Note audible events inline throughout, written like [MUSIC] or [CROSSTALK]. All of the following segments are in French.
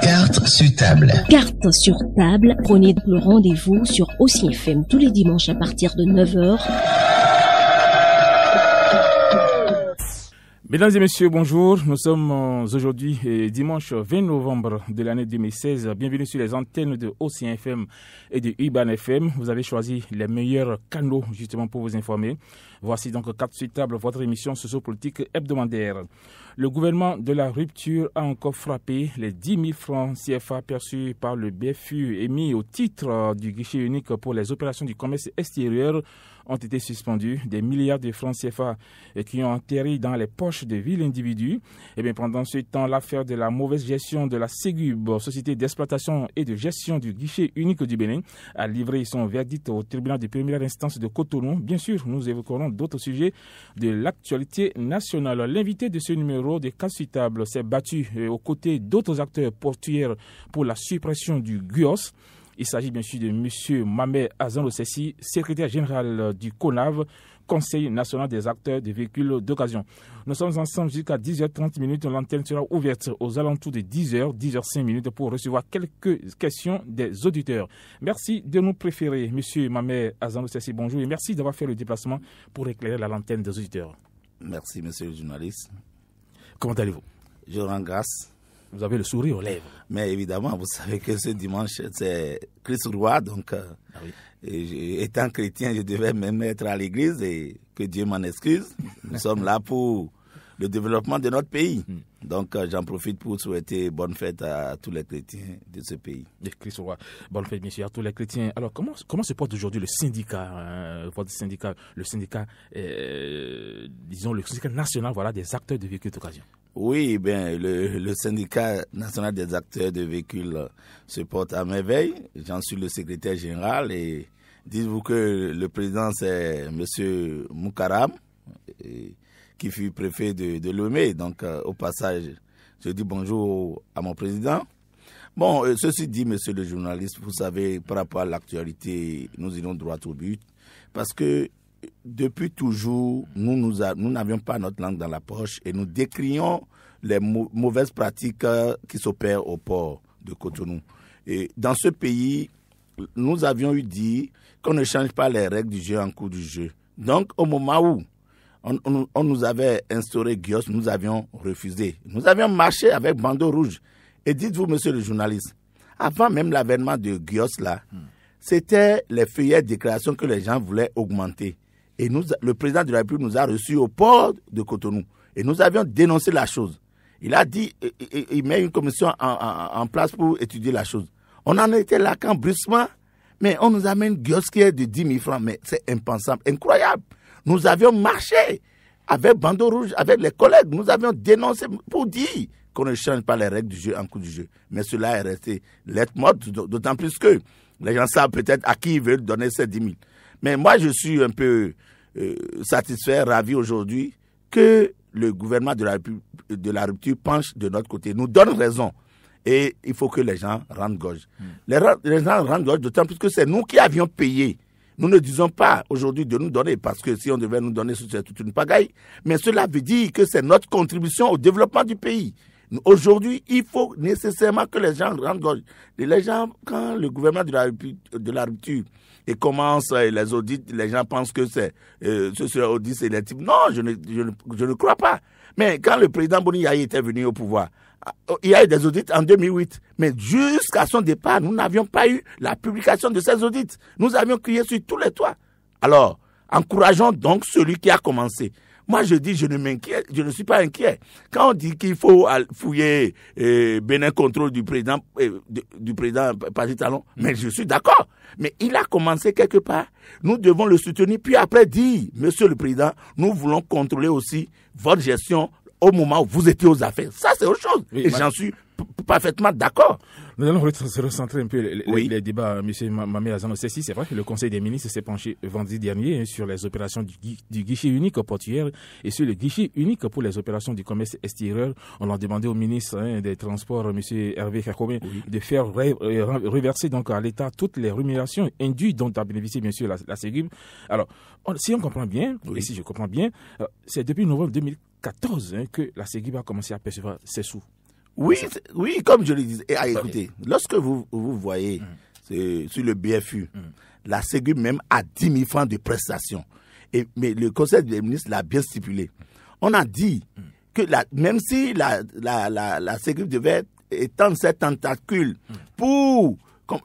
Carte sur table. Carte sur table. Prenez le rendez-vous sur FM tous les dimanches à partir de 9h. Mesdames et messieurs, bonjour. Nous sommes euh, aujourd'hui euh, dimanche 20 novembre de l'année 2016. Bienvenue sur les antennes de OCFM et de Iban FM. Vous avez choisi les meilleurs canaux justement pour vous informer. Voici donc quatre suitables votre émission sociopolitique hebdomadaire. Le gouvernement de la rupture a encore frappé les 10 000 francs CFA perçus par le BFU émis au titre euh, du guichet unique pour les opérations du commerce extérieur ont été suspendus, des milliards de francs CFA qui ont atterri dans les poches de villes individus. Et eh pendant ce temps, l'affaire de la mauvaise gestion de la Ségub, société d'exploitation et de gestion du guichet unique du Bénin, a livré son verdict au tribunal de première instance de Cotonou. Bien sûr, nous évoquerons d'autres sujets de l'actualité nationale. L'invité de ce numéro de casse-suitable s'est battu euh, aux côtés d'autres acteurs portuaires pour la suppression du GUOS. Il s'agit bien sûr de M. Mamet Azan secrétaire général euh, du CONAV, Conseil national des acteurs des véhicules d'occasion. Nous sommes ensemble jusqu'à 10h30 minutes. L'antenne sera ouverte aux alentours de 10h, 10h05 minutes pour recevoir quelques questions des auditeurs. Merci de nous préférer, M. Mamet Azan Bonjour et merci d'avoir fait le déplacement pour éclairer la lanterne des auditeurs. Merci, monsieur le journaliste. Comment allez-vous Je rends grâce vous avez le sourire aux lèvres. Mais évidemment, vous savez que ce dimanche, c'est Christ roi, donc euh, ah étant chrétien, je devais me mettre à l'église et que Dieu m'en excuse. Nous sommes là pour le développement de notre pays. Hmm. Donc euh, j'en profite pour souhaiter bonne fête à tous les chrétiens de ce pays. De Christ roi, bonne fête monsieur, à tous les chrétiens. Alors comment, comment se porte aujourd'hui le syndicat, euh, votre syndicat, le syndicat, disons le syndicat national voilà, des acteurs de véhicules d'occasion oui, le, syndicat national des acteurs de véhicules se porte à merveille. J'en suis le secrétaire général et dites-vous que le président, c'est M. Moukaram, qui fut préfet de, de Lomé. Donc, euh, au passage, je dis bonjour à mon président. Bon, euh, ceci dit, monsieur le journaliste, vous savez, par rapport à l'actualité, nous irons droit au but. Parce que depuis toujours, nous, nous n'avions pas notre langue dans la poche et nous décrions les mauvaises pratiques euh, qui s'opèrent au port de Cotonou. Et dans ce pays, nous avions eu dit qu'on ne change pas les règles du jeu en cours du jeu. Donc, au moment où on, nous avait instauré Gios, nous avions refusé. Nous avions marché avec bandeau rouge. Et dites-vous, monsieur le journaliste, avant même l'avènement de Gios, là, hmm. c'était les feuillets de déclaration que les gens voulaient augmenter. Et nous, le président de la République nous a reçus au port de Cotonou. Et nous avions dénoncé la chose. Il a dit, il met une commission en, place pour étudier la chose. On en était là quand brusquement, mais on nous amène est de 10 000 francs. Mais c'est impensable, incroyable. Nous avions marché avec Bandeau Rouge, avec les collègues. Nous avions dénoncé pour dire qu'on ne change pas les règles du jeu en cours du jeu. Mais cela est resté lettre morte, d'autant plus que les gens savent peut-être à qui ils veulent donner ces 10 000. Mais moi, je suis un peu euh, satisfait, ravi aujourd'hui que le gouvernement de la, de la rupture penche de notre côté, nous donne raison. Et il faut que les gens rendent gorge. Hmm. Les, gens rendent gorge d'autant plus que c'est nous qui avions payé. Nous ne disons pas aujourd'hui de nous donner, parce que si on devait nous donner, c'est toute une pagaille. Mais cela veut dire que c'est notre contribution au développement du pays. Aujourd'hui, il faut nécessairement que les gens rendent gorge. les gens, quand le gouvernement de la, de la rupture et commencent les audits, les gens pensent que c'est euh, ce serait audit sélectif. Non, je ne, je, ne, crois pas. Mais quand le président Boni Yayi était venu au pouvoir, ah, il y a eu des audits en 2008, mais jusqu'à son départ, nous n'avions pas eu la publication de ces audits. Nous avions crié sur tous les toits. Alors, encourageons donc celui qui a commencé. Moi, je dis, je ne m'inquiète, je ne suis pas inquiet. Quand on dit qu'il faut fouiller euh, un contrôle du président, euh, du président du Talon, mm. mais je suis d'accord. Mais il a commencé quelque part. Nous devons le soutenir, puis après dire, Monsieur le Président, nous voulons contrôler aussi votre gestion au moment où vous étiez aux affaires. Ça, c'est autre chose. Et j'en suis parfaitement d'accord. Nous allons recentrer un peu les, débats. Euh, monsieur Mamé Azano, c'est vrai que le Conseil des ministres s'est penché euh, vendredi dernier hein, sur les opérations du, guichet unique portuaire et sur le guichet unique pour les opérations du commerce extérieur. On a demandé au ministre hein, des Transports, M. Hervé Kakome, de faire reverser donc à l'État toutes les rémunérations induites dont a bénéficié bien sûr la, la Alors, si on comprend bien, et si je comprends bien, euh, c'est depuis novembre 2014 hein, que la Ségib a commencé à percevoir ses sous. Oui, oui, comme je le disais. écoutez, lorsque vous, vous voyez mm. sur le BFU, mm. la Sécu même a 10 000 francs de prestations. Et, mais le Conseil des ministres l'a bien stipulé. On a dit mm. que la, même si la, la, la, devait étendre ses tentacules pour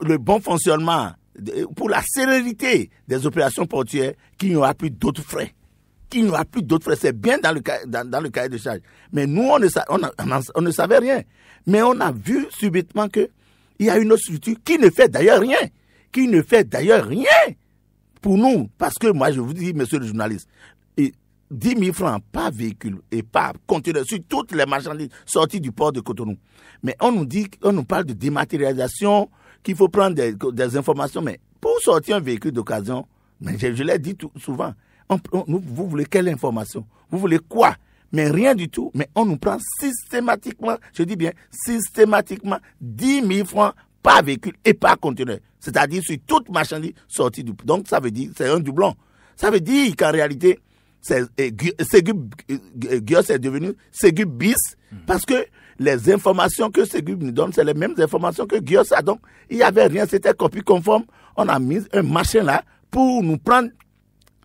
le bon fonctionnement, pour la sérénité des opérations portuaires, qu'il n'y aura plus d'autres frais il n'y aura plus d'autres frais. C'est bien dans le, cahier de charge. Mais nous, on ne, savait rien. Mais on a vu subitement qu'il y a une autre structure qui ne fait d'ailleurs rien. Qui ne fait d'ailleurs rien pour nous. Parce que moi, je vous dis, monsieur le journaliste, et 10 000 francs par véhicule et par conteneur sur toutes les marchandises sorties du port de Cotonou. Mais on nous dit, on nous parle de dématérialisation, qu'il faut prendre des, informations. Mais pour sortir un véhicule d'occasion, mais je, l'ai dit souvent, vous voulez quelle information Vous voulez quoi Mais rien du tout. Mais on nous prend systématiquement, je dis bien systématiquement, 10 000 francs par véhicule et par conteneur. C'est-à-dire sur toute marchandise sortie du... Donc ça veut dire, c'est un doublon. Ça veut dire qu'en réalité, eh, Gios eh, est devenu Ségur bis hmm. parce que les informations que Ségub nous donne, c'est les mêmes informations que Guillaume a. Donc, il n'y avait rien, c'était copie conforme. On a mis un machin là pour nous prendre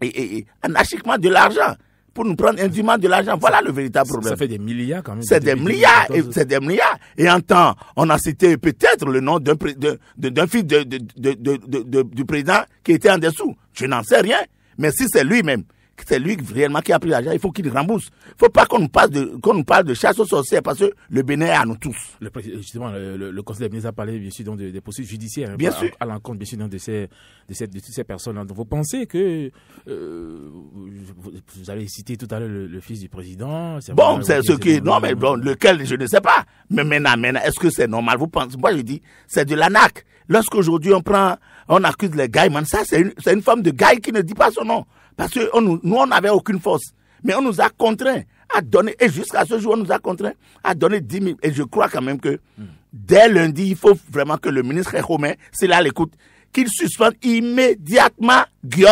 et, et anarchiquement de l'argent pour nous prendre indûment de l'argent. Voilà le véritable problème. Ça fait des milliards quand même. C'est des milliards, et c'est des milliards. Et en temps, on a cité peut-être le nom d'un fils de, de, du président qui était en dessous. Je n'en sais rien. Mais si c'est lui-même c'est lui réellement qui a pris l'argent, il faut qu'il rembourse. Il ne faut pas qu'on nous, nous, parle de chasse aux sorcières parce que le Bénin est à nous tous. Le, euh, justement, le, le, Conseil des ministres a parlé bien sûr donc, des, des judiciaires hein, bien sûr. à l'encontre bien sûr de, ces, de, ces, de toutes ces personnes. -là. Donc, vous pensez que euh, vous, avez cité tout à l'heure le, fils du président Bon, c'est ce qui. Non, mais bon, euh, lequel je ne sais pas. Mais maintenant, est-ce que c'est normal Vous pensez Moi, je dis, c'est de l'anac. Lorsqu'aujourd'hui on prend, on accuse les gaïmans, ça c'est une, une forme de gars qui ne dit pas son nom. Parce que on, nous, on n'avait aucune force. Mais on nous a contraints à donner, et jusqu'à ce jour, on nous a contraints à donner 10 000. Et je crois quand même que dès lundi, il faut vraiment que le ministre Romain, c'est là l'écoute, qu'il suspende immédiatement Gios,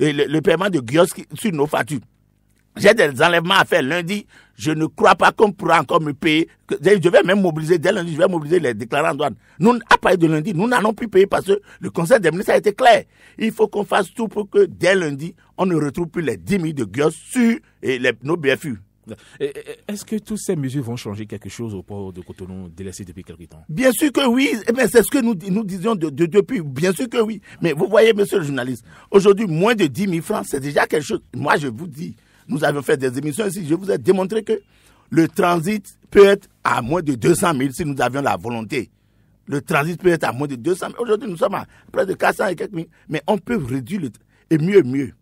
euh, le, le, paiement de Gios sur nos factures. J'ai des enlèvements à faire lundi. Je ne crois pas qu'on pourra encore me payer. Je vais même mobiliser, dès lundi, je vais mobiliser les déclarants douane. Nous, à partir de lundi, nous n'allons plus payer parce que le Conseil des ministres a été clair. Il faut qu'on fasse tout pour que dès lundi, on ne retrouve plus les 10 000 de gueux sur et les, nos BFU. Est-ce que toutes ces mesures vont changer quelque chose au port de Cotonou délaissé depuis quelques temps Bien sûr que oui, mais eh c'est ce que nous, nous disions de, depuis, bien sûr que oui. Mais vous voyez, monsieur le journaliste, aujourd'hui, moins de 10 000 francs, c'est déjà quelque chose. Moi, je vous dis, nous avons fait des émissions ici. Je vous ai démontré que le transit peut être à moins de 200 000 si nous avions la volonté. Le transit peut être à moins de 200 000. Aujourd'hui, nous sommes à près de 400 et quelques 000. Mais on peut réduire et mieux, mieux.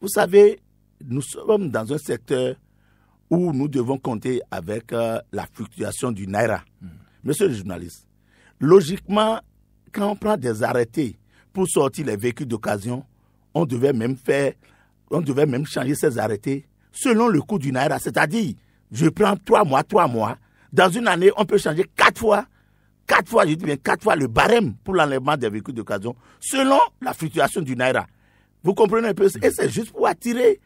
Vous savez, nous sommes dans un secteur où nous devons compter avec euh, la fluctuation du Naira. Hmm. Monsieur le journaliste, logiquement, quand on prend des arrêtés pour sortir les véhicules d'occasion, on devait même faire on devait même changer ses arrêtés selon le coût du Naira. C'est-à-dire, je prends trois mois, trois mois. Dans une année, on peut changer quatre fois, quatre fois, je dis bien quatre fois le barème pour l'enlèvement des véhicules d'occasion selon la fluctuation du Naira. Vous comprenez un peu Et c'est juste pour attirer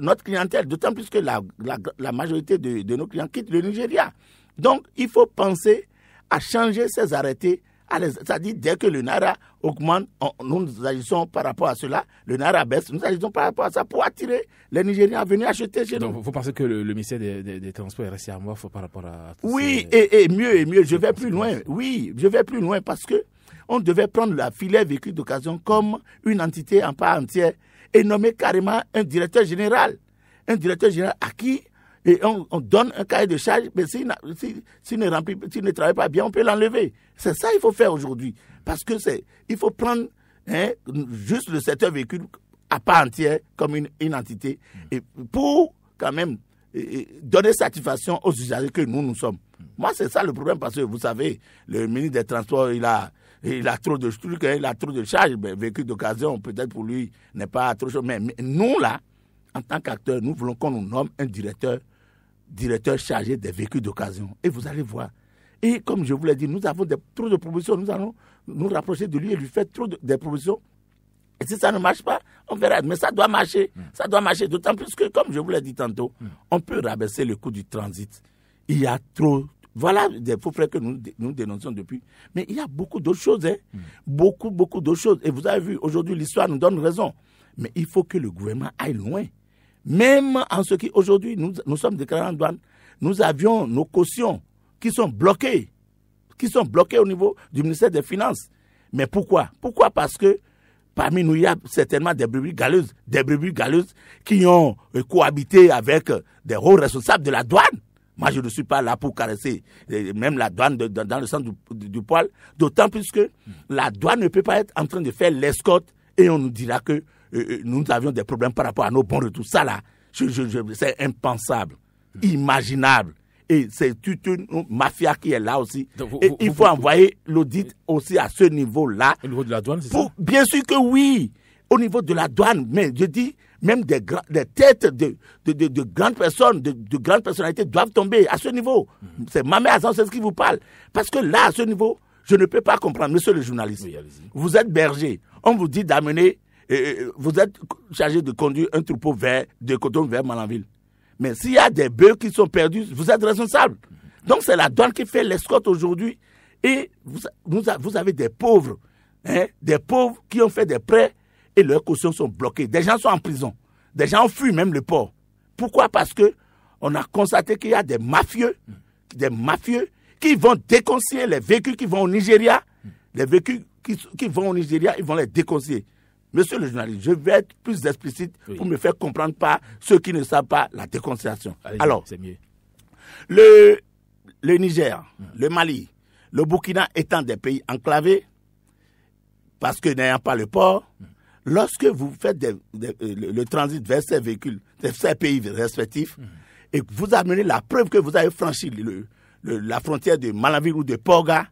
notre clientèle, d'autant plus que la, majorité de, de, nos clients quittent le Nigeria. Donc, il faut penser à changer ces arrêtés ça dit, dès que le Nara augmente, nous agissons par rapport à cela. Le Nara baisse, nous agissons par rapport à ça pour attirer les Nigériens à venir acheter chez Donc, Vous pensez que le, ministère des, Transports est resté à moi par rapport à. Oui, et, et, mieux, et mieux. Je vais plus loin. Oui, je vais plus loin parce que on devait prendre la filière vécue d'occasion comme une entité en part entière et nommer carrément un directeur général. Un directeur général à qui et on, donne un cahier de charge, mais s'il si, si ne, si ne travaille pas bien, on peut l'enlever. C'est ça qu'il faut faire aujourd'hui. Parce que c'est, il faut prendre hein, juste le secteur véhicule à part entière comme une, une entité et pour quand même donner satisfaction aux usagers que nous, nous sommes. Moi, c'est ça le problème parce que vous savez, le ministre des Transports, il a, il a trop de trucs, hein, il a trop de charges. Mais véhicule d'occasion, peut-être pour lui, n'est pas trop chaud. Mais, mais nous, là, en tant qu'acteurs, nous voulons qu'on nous nomme un directeur directeur chargé des véhicules d'occasion. Et vous allez voir. Et comme je vous l'ai dit, nous avons des, trop de propositions. Nous allons nous rapprocher de lui et lui faire trop de, des propositions. Et si ça ne marche pas, on verra. Mais ça doit marcher. Hmm. Ça doit marcher. D'autant plus que, comme je vous l'ai dit tantôt, hmm. on peut rabaisser le coût du transit. Il y a trop. Voilà des faux frais que nous, nous dénonçons depuis. Mais il y a beaucoup d'autres choses. Hein. Hmm. Beaucoup, beaucoup d'autres choses. Et vous avez vu, aujourd'hui, l'histoire nous donne raison. Mais il faut que le gouvernement aille loin. Même en ce qui aujourd'hui nous, nous sommes déclarés en douane, nous avions nos cautions qui sont bloquées, qui sont bloquées au niveau du ministère des Finances. Mais pourquoi Pourquoi Parce que parmi nous, il y a certainement des brebis galeuses, des brebis galeuses qui ont cohabité avec des hauts responsables de la douane. Moi, je ne suis pas là pour caresser euh, même la douane dans le sens du, du poil, d'autant plus que la douane ne peut pas être en train de faire l'escorte et on nous dira que euh, euh, nous avions des problèmes par rapport à nos bons retours. Ça, là, c'est impensable, imaginable. Et c'est toute une mafia qui est là aussi. et il faut envoyer l'audit aussi à ce niveau-là. Au niveau de la douane, c'est ça Bien sûr que oui. Au niveau de la douane, mais je dis, même des, des têtes de, de, de, grandes personnes, de, grandes personnalités doivent tomber à ce niveau. Hmm. C'est ma mère c'est ce qui vous parle. Parce que là, à ce niveau, je ne peux pas comprendre, monsieur le journaliste. vous êtes berger. On vous dit d'amener vous êtes chargé de conduire un troupeau vers, de coton vers Malanville. Mais s'il y a des bœufs qui sont perdus, vous êtes responsable. Donc c'est la douane qui fait l'escorte aujourd'hui. Et vous, vous, avez des pauvres, hein, des pauvres qui ont fait des prêts et leurs cautions sont bloquées. Des gens sont en prison. Des gens fuient même le port. Pourquoi Parce que on a constaté qu'il y a des mafieux, des mafieux qui vont déconseiller les véhicules qui vont au Nigeria. Les véhicules qui, qui vont au Nigeria, ils vont les déconseiller. Monsieur le journaliste, je vais être plus explicite pour me faire comprendre par ceux qui ne savent pas la déconciliation. Alors, mieux. Le, Niger, hum. le Mali, le Burkina étant des pays enclavés, parce que n'ayant pas le port, hum. lorsque vous faites euh, le, transit vers ces véhicules, vers ces pays respectifs, hum. et que vous amenez la preuve que vous avez franchi la frontière de Malaville ou de Porga,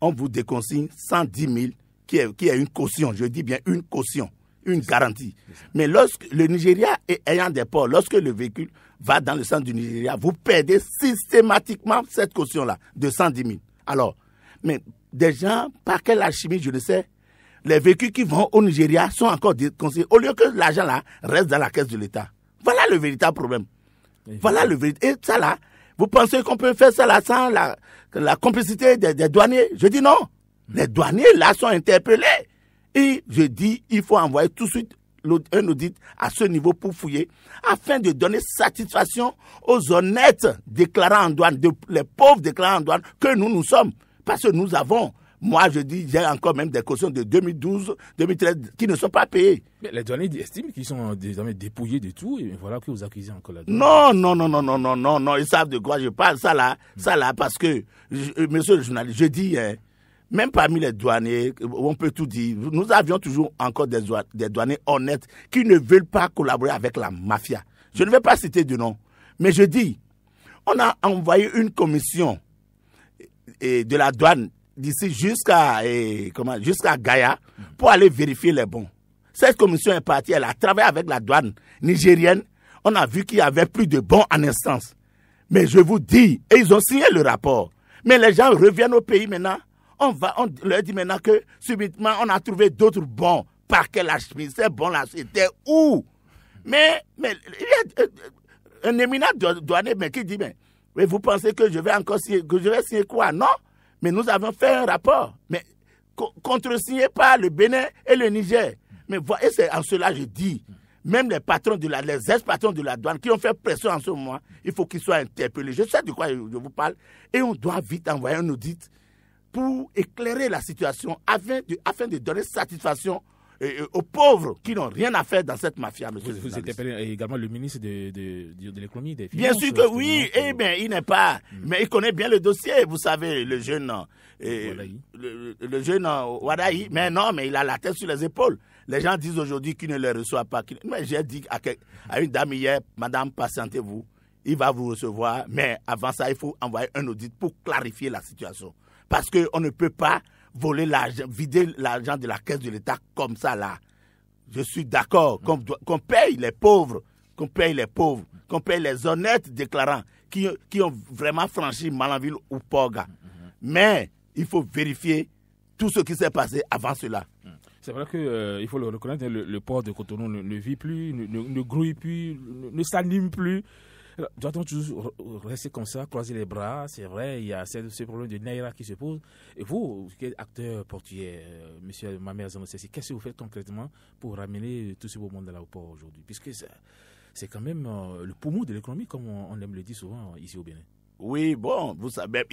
on vous déconsigne 110 000 qui, est, une caution, je dis bien une caution, une garantie. Mais lorsque le Nigeria est ayant des ports, lorsque le véhicule va dans le centre du Nigeria, vous perdez systématiquement cette caution-là de 110 000. Alors, mais des gens, par quelle alchimie, je ne sais, les véhicules qui vont au Nigeria sont encore déconseillés, au lieu que l'argent-là reste dans la caisse de l'État. Voilà le véritable problème. Voilà le véritable... Et ça, là, vous pensez qu'on peut faire ça là sans la, la complicité des douaniers Je dis non. Les douaniers, là, sont interpellés. Et je dis, il faut envoyer tout de suite un audit à ce niveau pour fouiller, afin de donner satisfaction aux honnêtes déclarants en douane, les pauvres déclarants en douane que nous, nous sommes. Parce que nous avons moi, je dis, j'ai encore même des cautions de 2012, 2013 qui ne sont pas payées. Mais les douaniers estiment qu'ils sont désormais dépouillés de tout et voilà que vous accusez encore la douane. Non, non, non, non, non, non, non, non, ils savent de quoi je parle, ça là, ça là, parce que, euh, monsieur le journaliste, je dis, hein, même parmi les douaniers, on peut tout dire, nous avions toujours encore des, des douaniers honnêtes qui ne veulent pas collaborer avec la mafia. Je ne vais pas citer de nom, mais je dis, on a envoyé une commission de la douane d'ici jusqu'à jusqu'à Gaïa pour aller vérifier les bons. Cette commission est partie, elle a travaillé avec la douane nigérienne. On a vu qu'il y avait plus de bons en instance. Mais je vous dis, et ils ont signé le rapport. Mais les gens reviennent au pays maintenant on, va, leur dit maintenant que subitement, on a trouvé d'autres bons Par quel Lachmi. Ces bons-là, c'était où Mais, mais il y a euh, euh, un éminent douanier mais qui dit, mais, vous pensez que je vais encore signer, que je quoi Non Mais nous avons fait un rapport, mais contre-signé par le Bénin et le Niger. Mais voyez, c'est en cela je dis même les patrons de la, les ex-patrons de la douane qui ont fait pression en ce moment, il faut qu'ils soient interpellés. Je sais de quoi je vous parle. Et on doit vite envoyer un audit pour éclairer la situation afin de, afin de donner satisfaction euh, euh, aux pauvres qui n'ont rien à faire dans cette mafia, monsieur Vous, vous êtes également le ministre de, de, l'économie des Bien sûr que euh, oui, eh bien, il n'est pas, hmm. mais il connaît bien le dossier, vous savez, le jeune, le, jeune Wadaï, hmm. mais non, mais il a la tête sur les épaules. Les gens disent aujourd'hui qu'il ne les reçoit pas. Mais j'ai dit à, une dame hier, madame, patientez-vous, il va vous recevoir, mais avant ça, il faut envoyer un audit pour clarifier la situation. Parce qu'on ne peut pas voler l'argent, vider l'argent de la caisse de l'État comme ça là. Je suis d'accord mm. qu'on paye les pauvres, qu'on paye les pauvres, qu'on paye les honnêtes déclarants qui, qui ont vraiment franchi Malanville ou Poga. Mm, mm, Mais il faut vérifier tout ce qui s'est passé avant cela. C'est vrai qu'il euh, il faut le reconnaître, hein, le, port de Cotonou ne, vit plus, ne grouille plus, ne, s'anime plus. Euh, doit-on toujours rester comme ça, croiser les bras C'est vrai, il y a ce, problème de Naira qui se pose. Et vous, acteur portugais, euh, monsieur Mamère Zanossessi, qu'est-ce que vous faites concrètement pour ramener euh, tout ce beau monde à l'aéroport aujourd'hui Puisque c'est quand même le poumon de l'économie, comme on, aime le dire souvent ici au Bénin. Oui, bon, vous savez,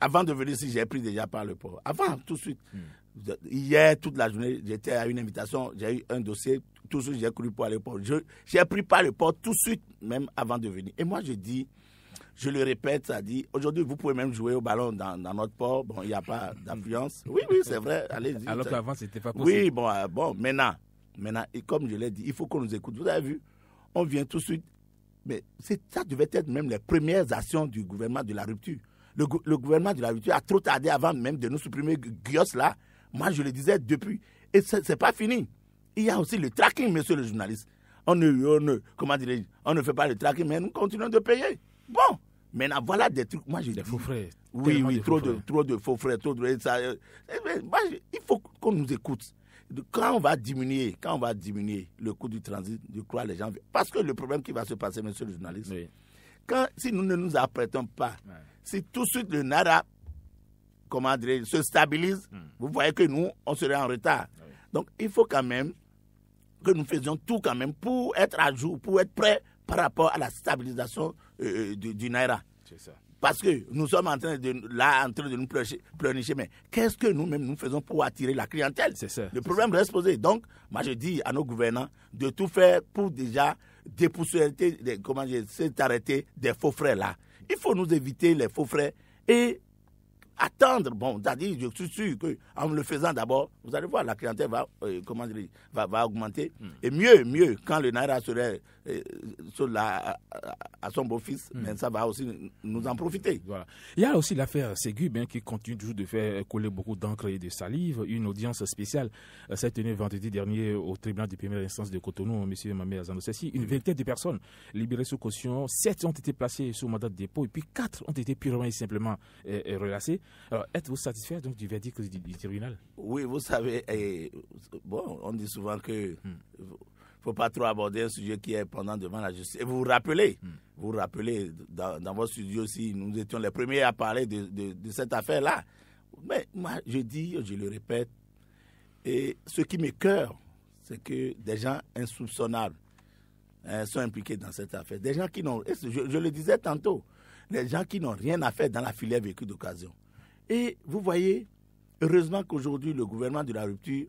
avant de venir ici, j'ai pris déjà par le port. Avant, tout de suite. Hmm. Hier, toute la journée, j'étais à une invitation, j'ai eu un dossier, tout de suite, j'ai couru pour aller au port. J'ai pris par le port tout de suite, même avant de venir. Et moi, je dis, je le répète, ça dit, aujourd'hui, vous pouvez même jouer au ballon dans, notre port. Bon, il n'y a pas d'influence Oui, oui, c'est vrai, allez-y. Alors qu'avant, c'était n'était pas possible. Oui, bon, bon maintenant, maintenant, et comme je l'ai dit, il faut qu'on nous écoute. Vous avez vu, on vient tout de suite. Mais ça devait être même les premières actions du gouvernement de la rupture. Le, le, gouvernement de la rupture a trop tardé avant même de nous supprimer Gios là. Moi, je le disais depuis. Et ce n'est pas fini. Il y a aussi le tracking, monsieur le journaliste. On ne, comment on ne fait pas le tracking, mais nous continuons de payer. Bon, maintenant, voilà des trucs. Moi, je des faux frais. Oui, oui, trop de, trop de faux frais, trop de. Euh, eh il faut qu'on nous écoute. Quand on va diminuer, quand on va diminuer le coût du transit, de crois les gens. Parce que le problème qui va se passer, monsieur le journaliste, quand, si nous ne nous apprêtons pas, c'est si tout de suite le NARA comment se stabilise, hmm. vous voyez que nous, on serait en retard. Ah Donc, il faut quand même que nous faisions tout quand même pour être à jour, pour être prêt par rapport à la stabilisation euh, euh, du, Naira. Naira. Ça. Parce que nous sommes en train de, là, en train de nous pleurnicher, mais qu'est-ce que nous-mêmes nous faisons pour attirer la clientèle ça, Le problème reste posé. Donc, moi je dis à nos gouvernants de tout faire pour déjà dépousser comment s'est s'arrêter des faux frais là. Il faut nous éviter les faux frais et attendre, bon, c'est-à-dire, je suis sûr qu'en le faisant d'abord, vous allez voir, la clientèle va, euh, comment dire, va, augmenter. Hmm. Et mieux, mieux, quand le Naira serait euh, à, son beau-fils, hmm. ben, ça va aussi nous en profiter. Voilà. Il y a aussi l'affaire Ségur bien qui continue toujours de faire coller beaucoup d'encre et de salive. Une audience spéciale euh, s'est tenue vendredi dernier au tribunal de première instance de Cotonou, M. Mamé sessi Une vingtaine de personnes libérées sous caution, sept ont été placées sous mandat de dépôt et puis quatre ont été purement et simplement relâchés alors, êtes-vous satisfait donc du verdict du, tribunal Oui, vous savez, eh, bon, on dit souvent que ne hmm. faut pas trop aborder un sujet qui est pendant devant la justice. Et vous vous rappelez, hmm. vous rappelez, dans, votre studio aussi, nous étions les premiers à parler de, cette affaire-là. Mais moi, je dis, je le répète, et ce qui m'écœure, c'est que des gens insoupçonnables hein, sont impliqués dans cette affaire. Des gens qui n'ont, je, le disais tantôt, des gens qui n'ont rien à faire dans la filière vécue d'occasion. Et vous voyez, heureusement qu'aujourd'hui, le gouvernement de la rupture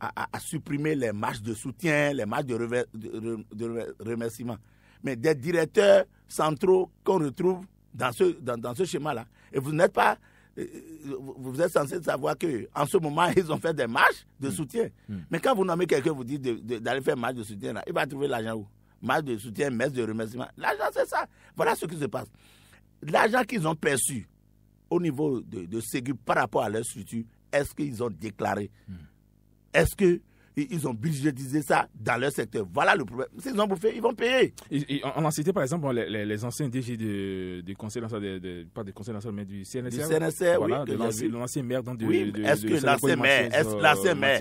a, supprimé les marches de soutien, les marches de, de, remerciement. Mais des directeurs centraux qu'on retrouve dans ce, dans, ce schéma-là. Et vous n'êtes pas euh, euh, vous êtes censé savoir que en ce moment [LAUGHS] ils ont fait des marches de mm. soutien. Mm. Mais quand vous nommez quelqu'un, vous dites d'aller faire marche de soutien, là, il va trouver l'argent où Marche de soutien, messe de remerciement. L'argent c'est ça. Voilà ce qui se passe. L'argent qu'ils ont perçu au niveau de, de Ségur par rapport à leur structure, est-ce qu'ils ont déclaré hmm. Est-ce qu'ils ils ont budgétisé ça dans leur secteur. Voilà le problème. S'ils ont bouffé, ils vont payer. on a cité par exemple les, anciens DG de, conseil national de, pas du conseil national, mais du CNSR. Du CNSR, oui. L'ancien maire de. Oui, est-ce que l'ancien euh, maire, est-ce l'ancien maire,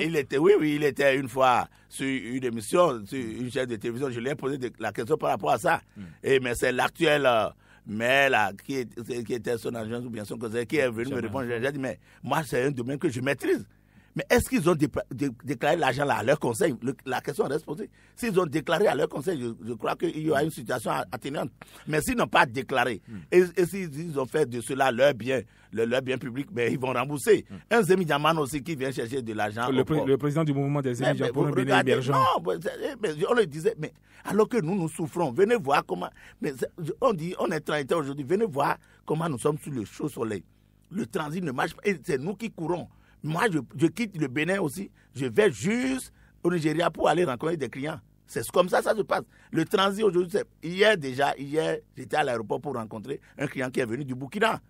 il, était, oui, oui, il était une fois sur une émission, sur une chaîne de télévision, je lui ai posé la question par rapport à ça. Hmm. Et mais c'est l'actuel. Euh, mais là, qui, qui était son agence ou bien son conseiller, qui est venu me répondre, j'ai dit, mais moi, c'est un domaine que je maîtrise. Mais est-ce qu'ils ont déclaré l'argent à leur conseil La question reste posée. S'ils ont déclaré à leur conseil, je, crois qu'il y a une situation atténuante. Mais s'ils n'ont pas déclaré, hmm. et, s'ils ont fait de cela leur bien, leur bien public, mais ben, ils vont rembourser. Hmm. Un Zemidiaman aussi qui vient chercher de l'argent. Le, président du mouvement des Zemidiaman pour Non, mais, eh, on le disait, mais alors que nous, nous souffrons, venez voir comment. Mais on dit, on est traité aujourd'hui, venez voir comment nous sommes sous le chaud soleil. Le transit ne marche pas, et c'est nous qui courons. Moi, je, quitte le Bénin aussi. Je vais juste au Nigeria pour aller rencontrer des clients. C'est comme ça, ça se passe. Le transit aujourd'hui, c'est... hier déjà, hier, j'étais à l'aéroport pour rencontrer un client qui est venu du Burkina.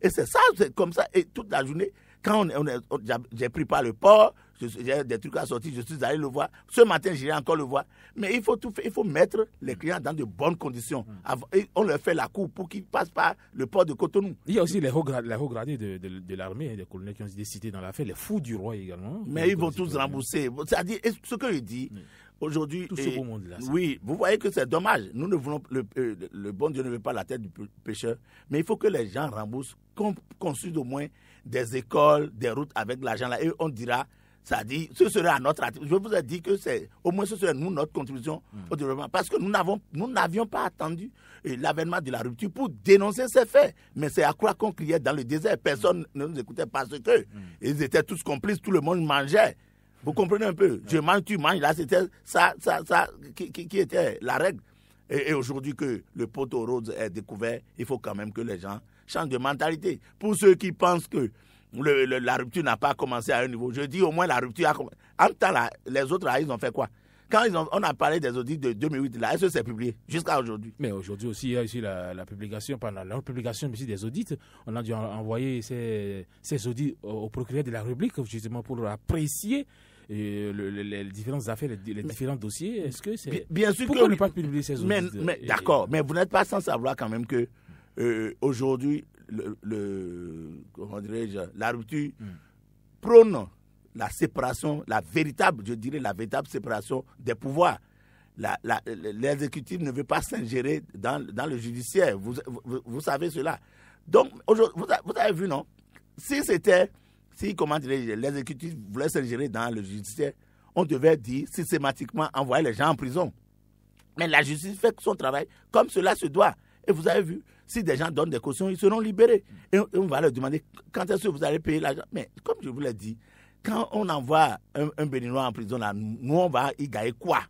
Et c'est ça, c'est comme ça. Et toute la journée, quand on, on, j'ai pris par le port, j'ai des trucs à sortir, je suis allé le voir. Ce matin, j'irai encore le voir. Mais il faut tout il faut mettre les clients dans de bonnes conditions. Hmm. on leur fait la cour pour qu'ils passent par le port de Cotonou. Il y a aussi les hauts, gradés de, l'armée, les hein, colonels qui ont décidé dans dans l'affaire, les fous du roi également. Mais ils vont tous rembourser. C'est-à-dire, ce que je dis, aujourd'hui. Tout ce monde-là. Oui, vous voyez que c'est dommage. Nous ne voulons. Le, euh, bon Dieu ne veut pas la tête du pêcheur Mais il faut que les gens remboursent, qu'on construise au moins des écoles, des routes avec l'argent là. Et on dira ça dit, ce serait à notre Je vous ai dit que c'est, au moins ce serait nous, notre contribution au développement. Parce que nous n'avons, nous n'avions pas attendu euh, l'avènement de la rupture pour dénoncer ces faits. Mais c'est à quoi qu'on criait dans le désert. Personne ne nous écoutait parce que ils étaient tous complices, tout le monde mangeait. Vous comprenez un peu? Je mange, tu manges. Là, c'était ça, ça, ça, qui, était la règle. Et, aujourd'hui que le poteau rose est découvert, il faut quand même que les gens changent de mentalité. Pour ceux qui pensent que la rupture n'a pas commencé à un niveau. Je dis au moins la rupture a commencé. En même temps, les autres, ils ont fait quoi quand ils on a parlé des audits de 2008, là, est-ce que c'est publié jusqu'à aujourd'hui Mais aujourd'hui aussi, il y a la, publication, pendant la publication des audits, on a dû envoyer ces, audits au, procureur de la République, justement pour apprécier euh, les différentes affaires, les, différents dossiers. Est-ce que c'est. Bien Pourquoi ne pas publier ces audits D'accord, mais vous n'êtes pas sans savoir quand même que euh, aujourd'hui, le, la rupture prône la séparation, la véritable, je dirais, la véritable séparation des pouvoirs. L'exécutif ne veut pas s'ingérer dans, dans, le judiciaire. Vous, vous, savez cela. Donc, vous, vous, avez vu, non Si c'était, si, comment l'exécutif voulait s'ingérer dans le judiciaire, on devait dire systématiquement envoyer les gens en prison. Mais la justice fait son travail comme cela se doit. Et vous avez vu, si des gens donnent des cautions, ils seront libérés. Et on va leur demander quand est-ce que vous allez payer l'argent. Mais comme je vous l'ai dit, quand on envoie un, un, Béninois en prison, là, nous, on va y gagner quoi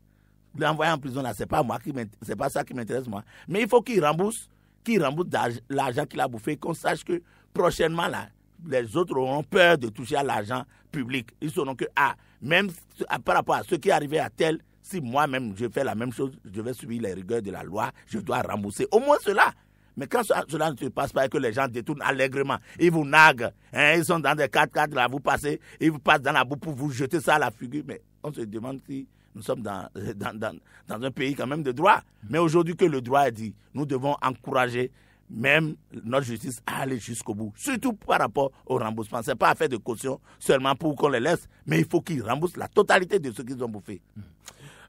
L'envoyer en prison, là, c'est pas moi qui c'est pas ça qui m'intéresse, moi. Mais il faut qu'il rembourse, qu'il rembourse l'argent qu'il a bouffé, qu'on sache que prochainement, là, les autres auront peur de toucher à l'argent public. Ils sauront que, ah, même ah, par rapport à ce qui est arrivé à tel, si moi-même je fais la même chose, je vais subir les rigueurs de la loi, je dois rembourser. Au moins cela, mais quand cela ne se passe pas et que les gens détournent allègrement, ils vous naguent, hein, ils sont dans des 4x4 là, vous passez, ils vous passent dans la boue pour vous jeter ça à la figure. Mais on se demande si nous sommes euh, dans, dans, dans, un pays quand même de droit. Mais aujourd'hui que le droit est dit, nous devons encourager même notre justice à aller jusqu'au bout, surtout par rapport au remboursement. Ce n'est pas affaire de caution seulement pour qu'on les laisse, mais il faut qu'ils remboursent la totalité de ce qu'ils ont bouffé. Mm.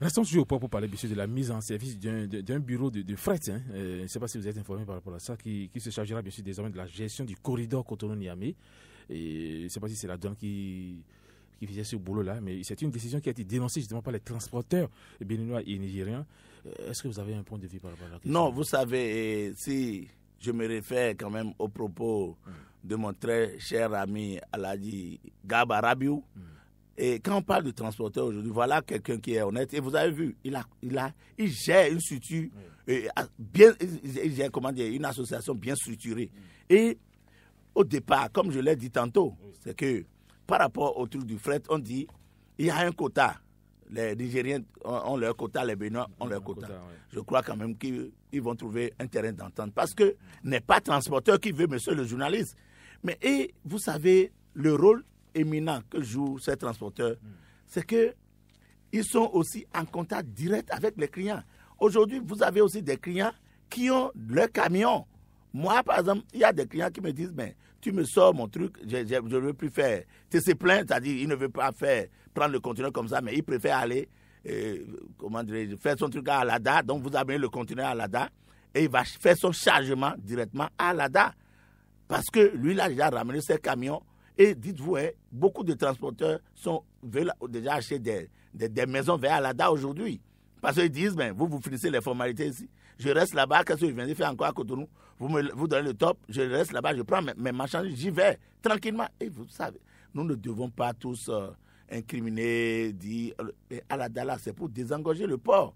Restons toujours au point pour parler bien sûr de la mise en service d'un bureau de, fret. Hein. Euh, je ne sais pas si vous êtes informé par rapport à ça, qui, qui, se chargera bien sûr désormais de la gestion du corridor Cotonou-Niamey. Et je ne sais pas si c'est la dame qui qui faisait ce boulot-là, mais c'est une décision qui a été dénoncée justement par les transporteurs béninois et nigériens. Euh, est-ce que vous avez un point de vue par rapport à la question Non, vous savez, si je me réfère quand même au propos hmm. de mon très cher ami Aladi Gabarabiou, hmm. Et quand on parle de transporteur aujourd'hui, voilà quelqu'un qui est honnête. Et vous avez vu, il a, il a, il gère une structure euh, bien, il gère comment dire, une association bien structurée. Mm. Et au départ, comme je l'ai dit tantôt, c'est que par rapport au truc du fret, on dit il y a un quota. Les Nigériens ont, leur quota, les Béninois ont leur quota. Je crois quand même qu'ils vont trouver un terrain d'entente parce que mm. n'est pas transporteur qui veut, monsieur le journaliste. Mais et vous savez le rôle éminent que jouent ces transporteurs, hmm. c'est que ils sont aussi en contact direct avec les clients. Aujourd'hui, vous avez aussi des clients qui ont leur camion. Moi, par exemple, il y a des clients qui me disent, mais tu me sors mon truc, je ne veux plus faire. Tu sais, plein, c'est-à-dire, il ne veut pas faire, prendre le conteneur comme ça, mais il préfère aller, euh, comment faire son truc à l'ADA. Donc, vous amenez le conteneur à l'ADA et il va faire son chargement directement à l'ADA. Parce que lui, là, il a ramené ses camions et dites-vous, hein, beaucoup de transporteurs sont, déjà achetés des, maisons vers Alada aujourd'hui. Parce qu'ils disent, ben, vous, vous finissez les formalités ici. Je reste là-bas, qu'est-ce que je viens faire encore à Cotonou vous me vous donnez le top, je reste là-bas, je prends mes, marchandises, j'y vais tranquillement. Et vous savez, nous ne devons pas tous euh, incriminer, dire, euh, Alada, là, c'est pour désengager le port.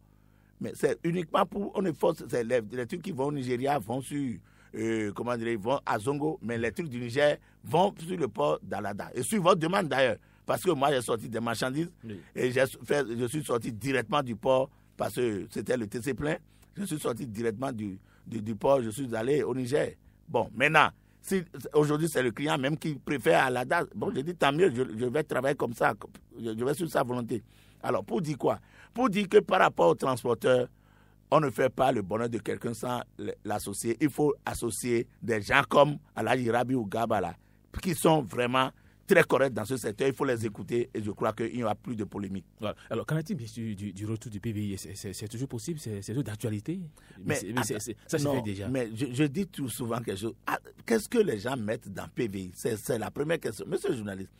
Mais c'est uniquement pour, on est force, c'est les, trucs qui vont au Nigeria vont sur euh, comment dire, ils vont à Zongo, mais les trucs du Niger vont sur le port d'Alada. Et sur votre demande d'ailleurs, parce que moi j'ai sorti des marchandises et fait, je suis sorti directement du port parce que c'était le TC plein. Je suis sorti directement du, du, port, je suis allé au Niger. Bon, maintenant, si aujourd'hui c'est le client même qui préfère Alada, bon, je dit tant mieux, je, vais travailler comme ça, je, vais sur sa volonté. Alors, pour dire quoi Pour dire que par rapport aux transporteurs, on ne fait pas le bonheur de quelqu'un sans l'associer. Il faut associer des gens comme Alaji Rabi ou Gabala, qui sont vraiment très corrects dans ce secteur. Il faut les écouter et je crois qu'il n'y aura plus de polémique. Alors, qu'en est-il du, du, du, retour du PBI C'est toujours possible C'est toujours d'actualité Mais, ça se fait déjà. Mais je, dis tout souvent quelque chose. Ah, qu'est-ce que les gens mettent dans PBI C'est la première question. Monsieur le journaliste,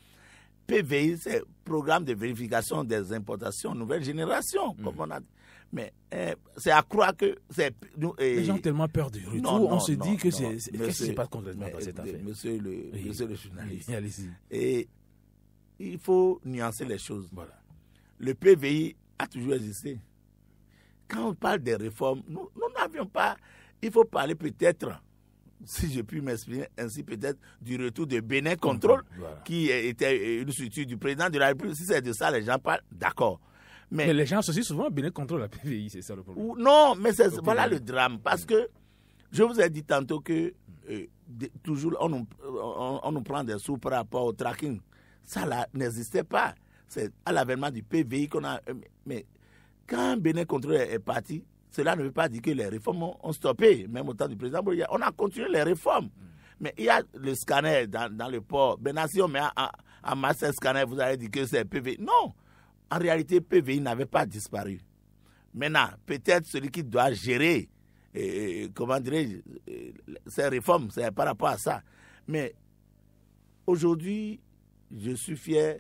PVI, c'est Programme de vérification des importations nouvelle génération, comme mm. on a dit. Mais eh, c'est à croire que c'est. Eh, les gens ont tellement peur du retour, on se dit que c'est. ce n'est pas dans cette affaire Monsieur le, journaliste. et il faut nuancer les choses. Voilà. Le PVI a toujours existé. Quand on parle des réformes, nous n'avions pas. Il faut parler peut-être, si je puis m'exprimer ainsi, peut-être du retour de Bénin Contrôle, qui était une structure du président de la République. Si c'est de ça, les gens parlent, d'accord. Mais, les gens associent souvent Bénin contre la PVI, c'est ça le problème. non, mais c'est, voilà le drame. Parce que je vous ai dit tantôt que euh, toujours on nous, on, nous, prend des sous par rapport au tracking. Ça là, n'existait pas. C'est à l'avènement du PVI qu'on a. Euh, mais quand Bénin contre est parti, cela ne veut pas dire que les réformes ont, stoppé. Même au temps du président on a continué les réformes. Mm. Mais il y a le scanner dans, dans le port. Maintenant, Mais on met en, scanner, vous avez dit que c'est PVI. Non! en réalité, PVI n'avait pas disparu. Maintenant, peut-être celui qui doit gérer, et, euh, euh, comment euh, ces réformes, c'est par rapport à ça. Mais aujourd'hui, je suis fier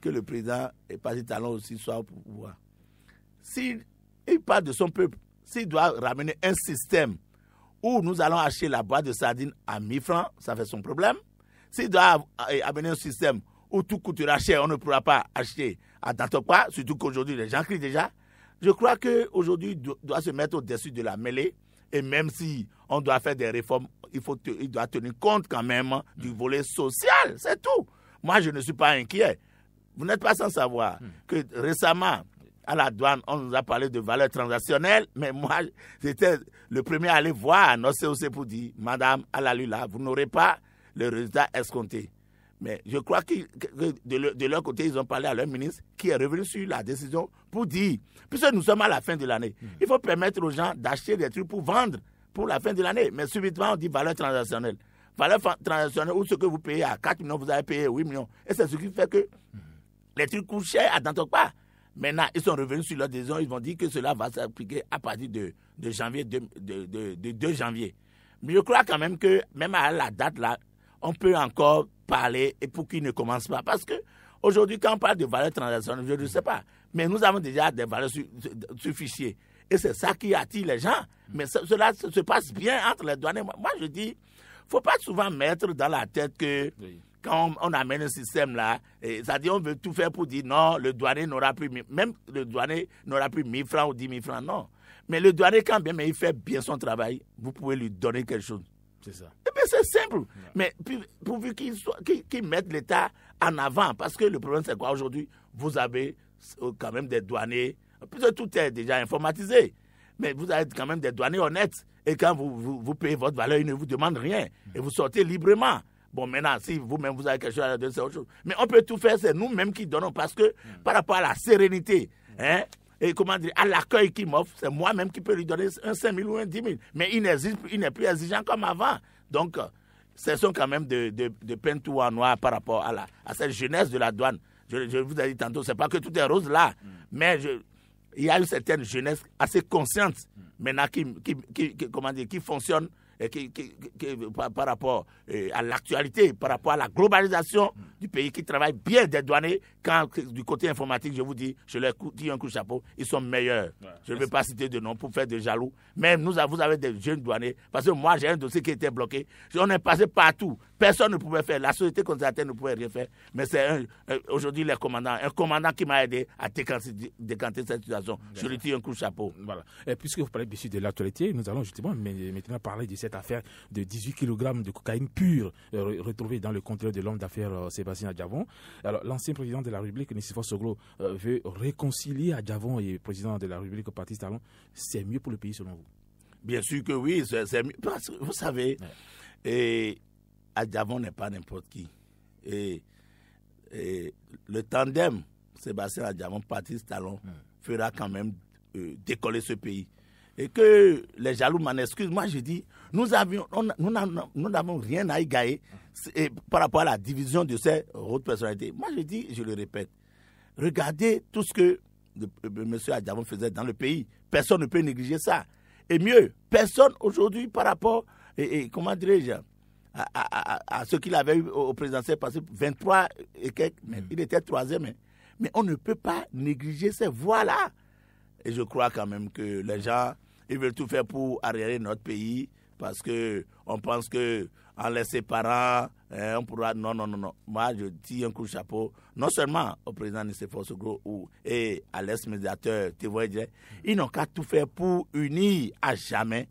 que le président et Pazitallon talent aussi soit au pouvoir. S'il parle de son peuple, s'il doit ramener un système où nous allons acheter la boîte de sardines à 1000 francs, ça fait son problème. S'il doit amener un système où tout coûtera cher, on ne pourra pas acheter à pas, surtout qu'aujourd'hui les gens crient déjà. Je crois qu'aujourd'hui doit se mettre au-dessus de la mêlée. Et même si on doit faire des réformes, il, faut il doit tenir compte quand même du mm. volet social. C'est tout. Moi, je ne suis pas inquiet. Vous n'êtes pas sans savoir mm. que récemment, à la douane, on nous a parlé de valeurs transactionnelles, mais moi, j'étais le premier à aller voir à notre COC pour dire, Madame, à la lula, vous n'aurez pas le résultat escompté. Mais je crois que, de, leur côté, ils ont parlé à leur ministre qui est revenu sur la décision pour dire, puisque nous sommes à la fin de l'année, hmm. il faut permettre aux gens d'acheter des trucs pour vendre pour la fin de l'année. Mais subitement, on dit valeur transactionnelle. Valeur transactionnelle ou ce que vous payez à 4 millions, vous avez payé 8 millions. Et c'est ce qui fait que hmm. les trucs coûtent cher à pas. Maintenant, ils sont revenus sur leur décision, ils vont dire que cela va s'appliquer à partir de, janvier, de, 2 janvier. Mais je crois quand même que, même à la date là, on peut encore parler et pour qu'ils ne commence pas. Parce que aujourd'hui, quand on parle de valeurs transactionnelles, je ne sais pas, mais nous avons déjà des valeurs sur, fichier. Et c'est ça qui attire les gens. Mais cela se passe bien entre les douaniers. Moi, je dis, faut pas souvent mettre dans la tête que quand on, amène un système là, c'est-à-dire on veut tout faire pour dire non, le douanier n'aura plus, même le douanier n'aura plus 1000 francs ou 10 000 francs, non. Mais le douanier, quand bien mais il fait bien son travail, vous pouvez lui donner quelque chose. C'est ça. Eh c'est simple. Mais pourvu qu'ils mettent l'État en avant. Parce que le problème, c'est quoi aujourd'hui Vous avez euh, quand même des douaniers. tout est déjà informatisé. Mais vous avez quand même des douaniers honnêtes. Et quand vous, vous, payez votre valeur, ils ne vous demandent rien. Mm. Et vous sortez librement. Bon, maintenant, si vous-même vous avez quelque chose à donner, c'est autre chose. Mais on peut tout faire, c'est nous-mêmes qui donnons parce que mm. par rapport à la sérénité, mm. hein, et comment dire, à l'accueil qu'il m'offre, c'est moi-même qui peux lui donner un 5 000 ou un 10 000. Mais il il n'est plus exigeant comme avant. Donc, euh, ce sont quand même de, de, de noir par rapport à, la, à cette jeunesse de la douane. Je, vous ai dit tantôt, c'est pas que tout est rose là, mm. mais il y a une certaine jeunesse assez consciente mais mm. maintenant qui, qui, qui, comment dire, qui fonctionne par, rapport eh, à l'actualité, par rapport à la globalisation du pays qui travaille bien des douaniers. Quand du côté informatique, je vous dis, je leur dis un coup de chapeau, ils sont meilleurs. je ne vais pas citer de nom pour faire des jaloux. Même nous, vous avez des jeunes douaniers. Parce que moi, j'ai un dossier qui était bloqué. On est passé partout. Personne ne pouvait faire. La société conservatrice ne pouvait rien faire. Mais c'est euh, aujourd'hui le commandants. Un commandant qui m'a aidé à décanter, cette situation. Je lui tire un coup de chapeau. Voilà. Et puisque vous parlez de l'actualité, nous allons justement maintenant parler de cette affaire de 18 kg de cocaïne pure euh, retrouvée dans le contrôle de l'homme d'affaires euh, Sébastien Adjavon. Alors, l'ancien président de la République, Nissifor Soglo, veut réconcilier Adjavon et le président de la République, Patrice Talon. C'est mieux pour le pays, selon vous Bien sûr que oui. c'est mieux. vous savez, et Adjavon ah, n'est pas n'importe qui. Et, le tandem, Sébastien Adjavon, Patrice Talon, hmm. fera quand même euh, décoller ce pays. Et que les jaloux m'en excusent, moi je dis, nous nous n'avons rien à y gagner par rapport à la division de ces autres personnalités. Moi je dis, je le répète, regardez tout ce que M. Adjavon faisait dans le pays. Personne ne peut négliger ça. Et mieux, personne aujourd'hui par rapport, et, comment dirais-je, à, ce qu'il avait eu au présidentiel passé, 23 et quelques, mm. il était troisième. Hein. Mais, on ne peut pas négliger ces voix là Et je crois quand même que les gens, ils veulent tout faire pour arriérer notre pays parce que on pense que en les séparant, hein, on pourra. Non, non, non, non. Moi, je dis un coup de chapeau, non seulement au président Nicéphore gros ou et à l'ex-médiateur ils n'ont qu'à tout faire pour unir à jamais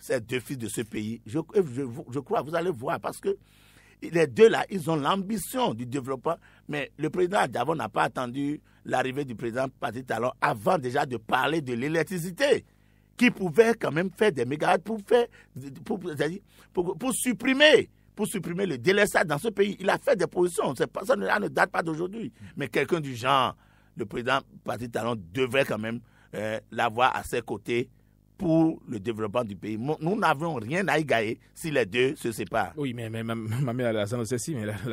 ces deux fils de ce pays. Je, je, je crois, vous allez voir, parce que les deux là, ils ont l'ambition du développement, mais le président Adjavon n'a pas attendu l'arrivée du président Patrick Talon avant déjà de parler de l'électricité, qui pouvait quand même faire des mégawatts pour faire, pour, supprimer, pour supprimer le délaissage dans ce pays. Il a fait des positions, ces personnes-là ne date pas d'aujourd'hui, mais quelqu'un du genre, le président Patrick Talon devrait quand même euh, l'avoir à ses côtés pour le développement du pays. Nous n'avons rien à égayer si les deux se séparent. Oui, mais, mais, mais la,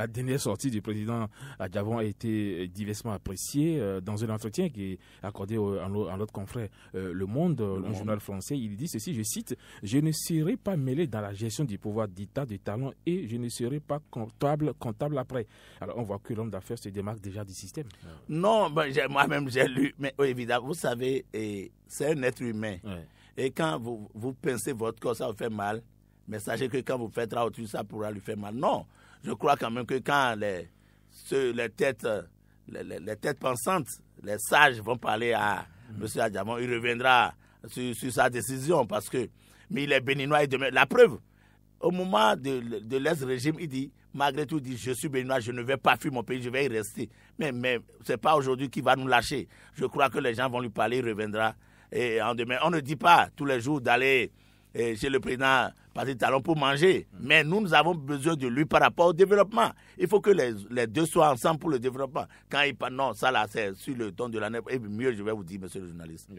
dernière sortie du président Adjavon a été euh, diversement appréciée euh, dans un entretien qui est accordé à, notre confrère euh, Le Monde, le, journal français. Il dit ceci, je cite, « Je ne serai pas mêlé dans la gestion du pouvoir d'État du talent et je ne serai pas comptable, comptable après. » Alors, on voit que l'homme d'affaires se démarque déjà du système. Non, ben, moi-même, j'ai lu, mais évidemment, vous savez, c'est un être humain. Et quand vous, vous pincez votre corps, ça vous fait mal. Mais sachez que quand vous faites à ça pourra lui faire mal. Non, je crois quand même que quand les, les, têtes, les, les, têtes pensantes, les sages vont parler à M. Mm. Adjamon, il reviendra sur, sa décision parce que mais il est béninois et demain. La preuve, au moment de, de l'ex-régime, il dit malgré tout, il dit je suis béninois, je ne vais pas fuir mon pays, je vais y rester. Mais, mais ce n'est pas aujourd'hui qu'il va nous lâcher. Je crois que les gens vont lui parler, il reviendra et en demain, on ne dit pas tous les jours d'aller eh, chez le président Patrick Talon pour manger. Mm. Mais nous, nous avons besoin de lui par rapport au développement. Il faut que les, deux soient ensemble pour le développement. Quand il parle, non, ça là, c'est sur le ton de la neige. Et eh, mieux, je vais vous dire, monsieur le journaliste.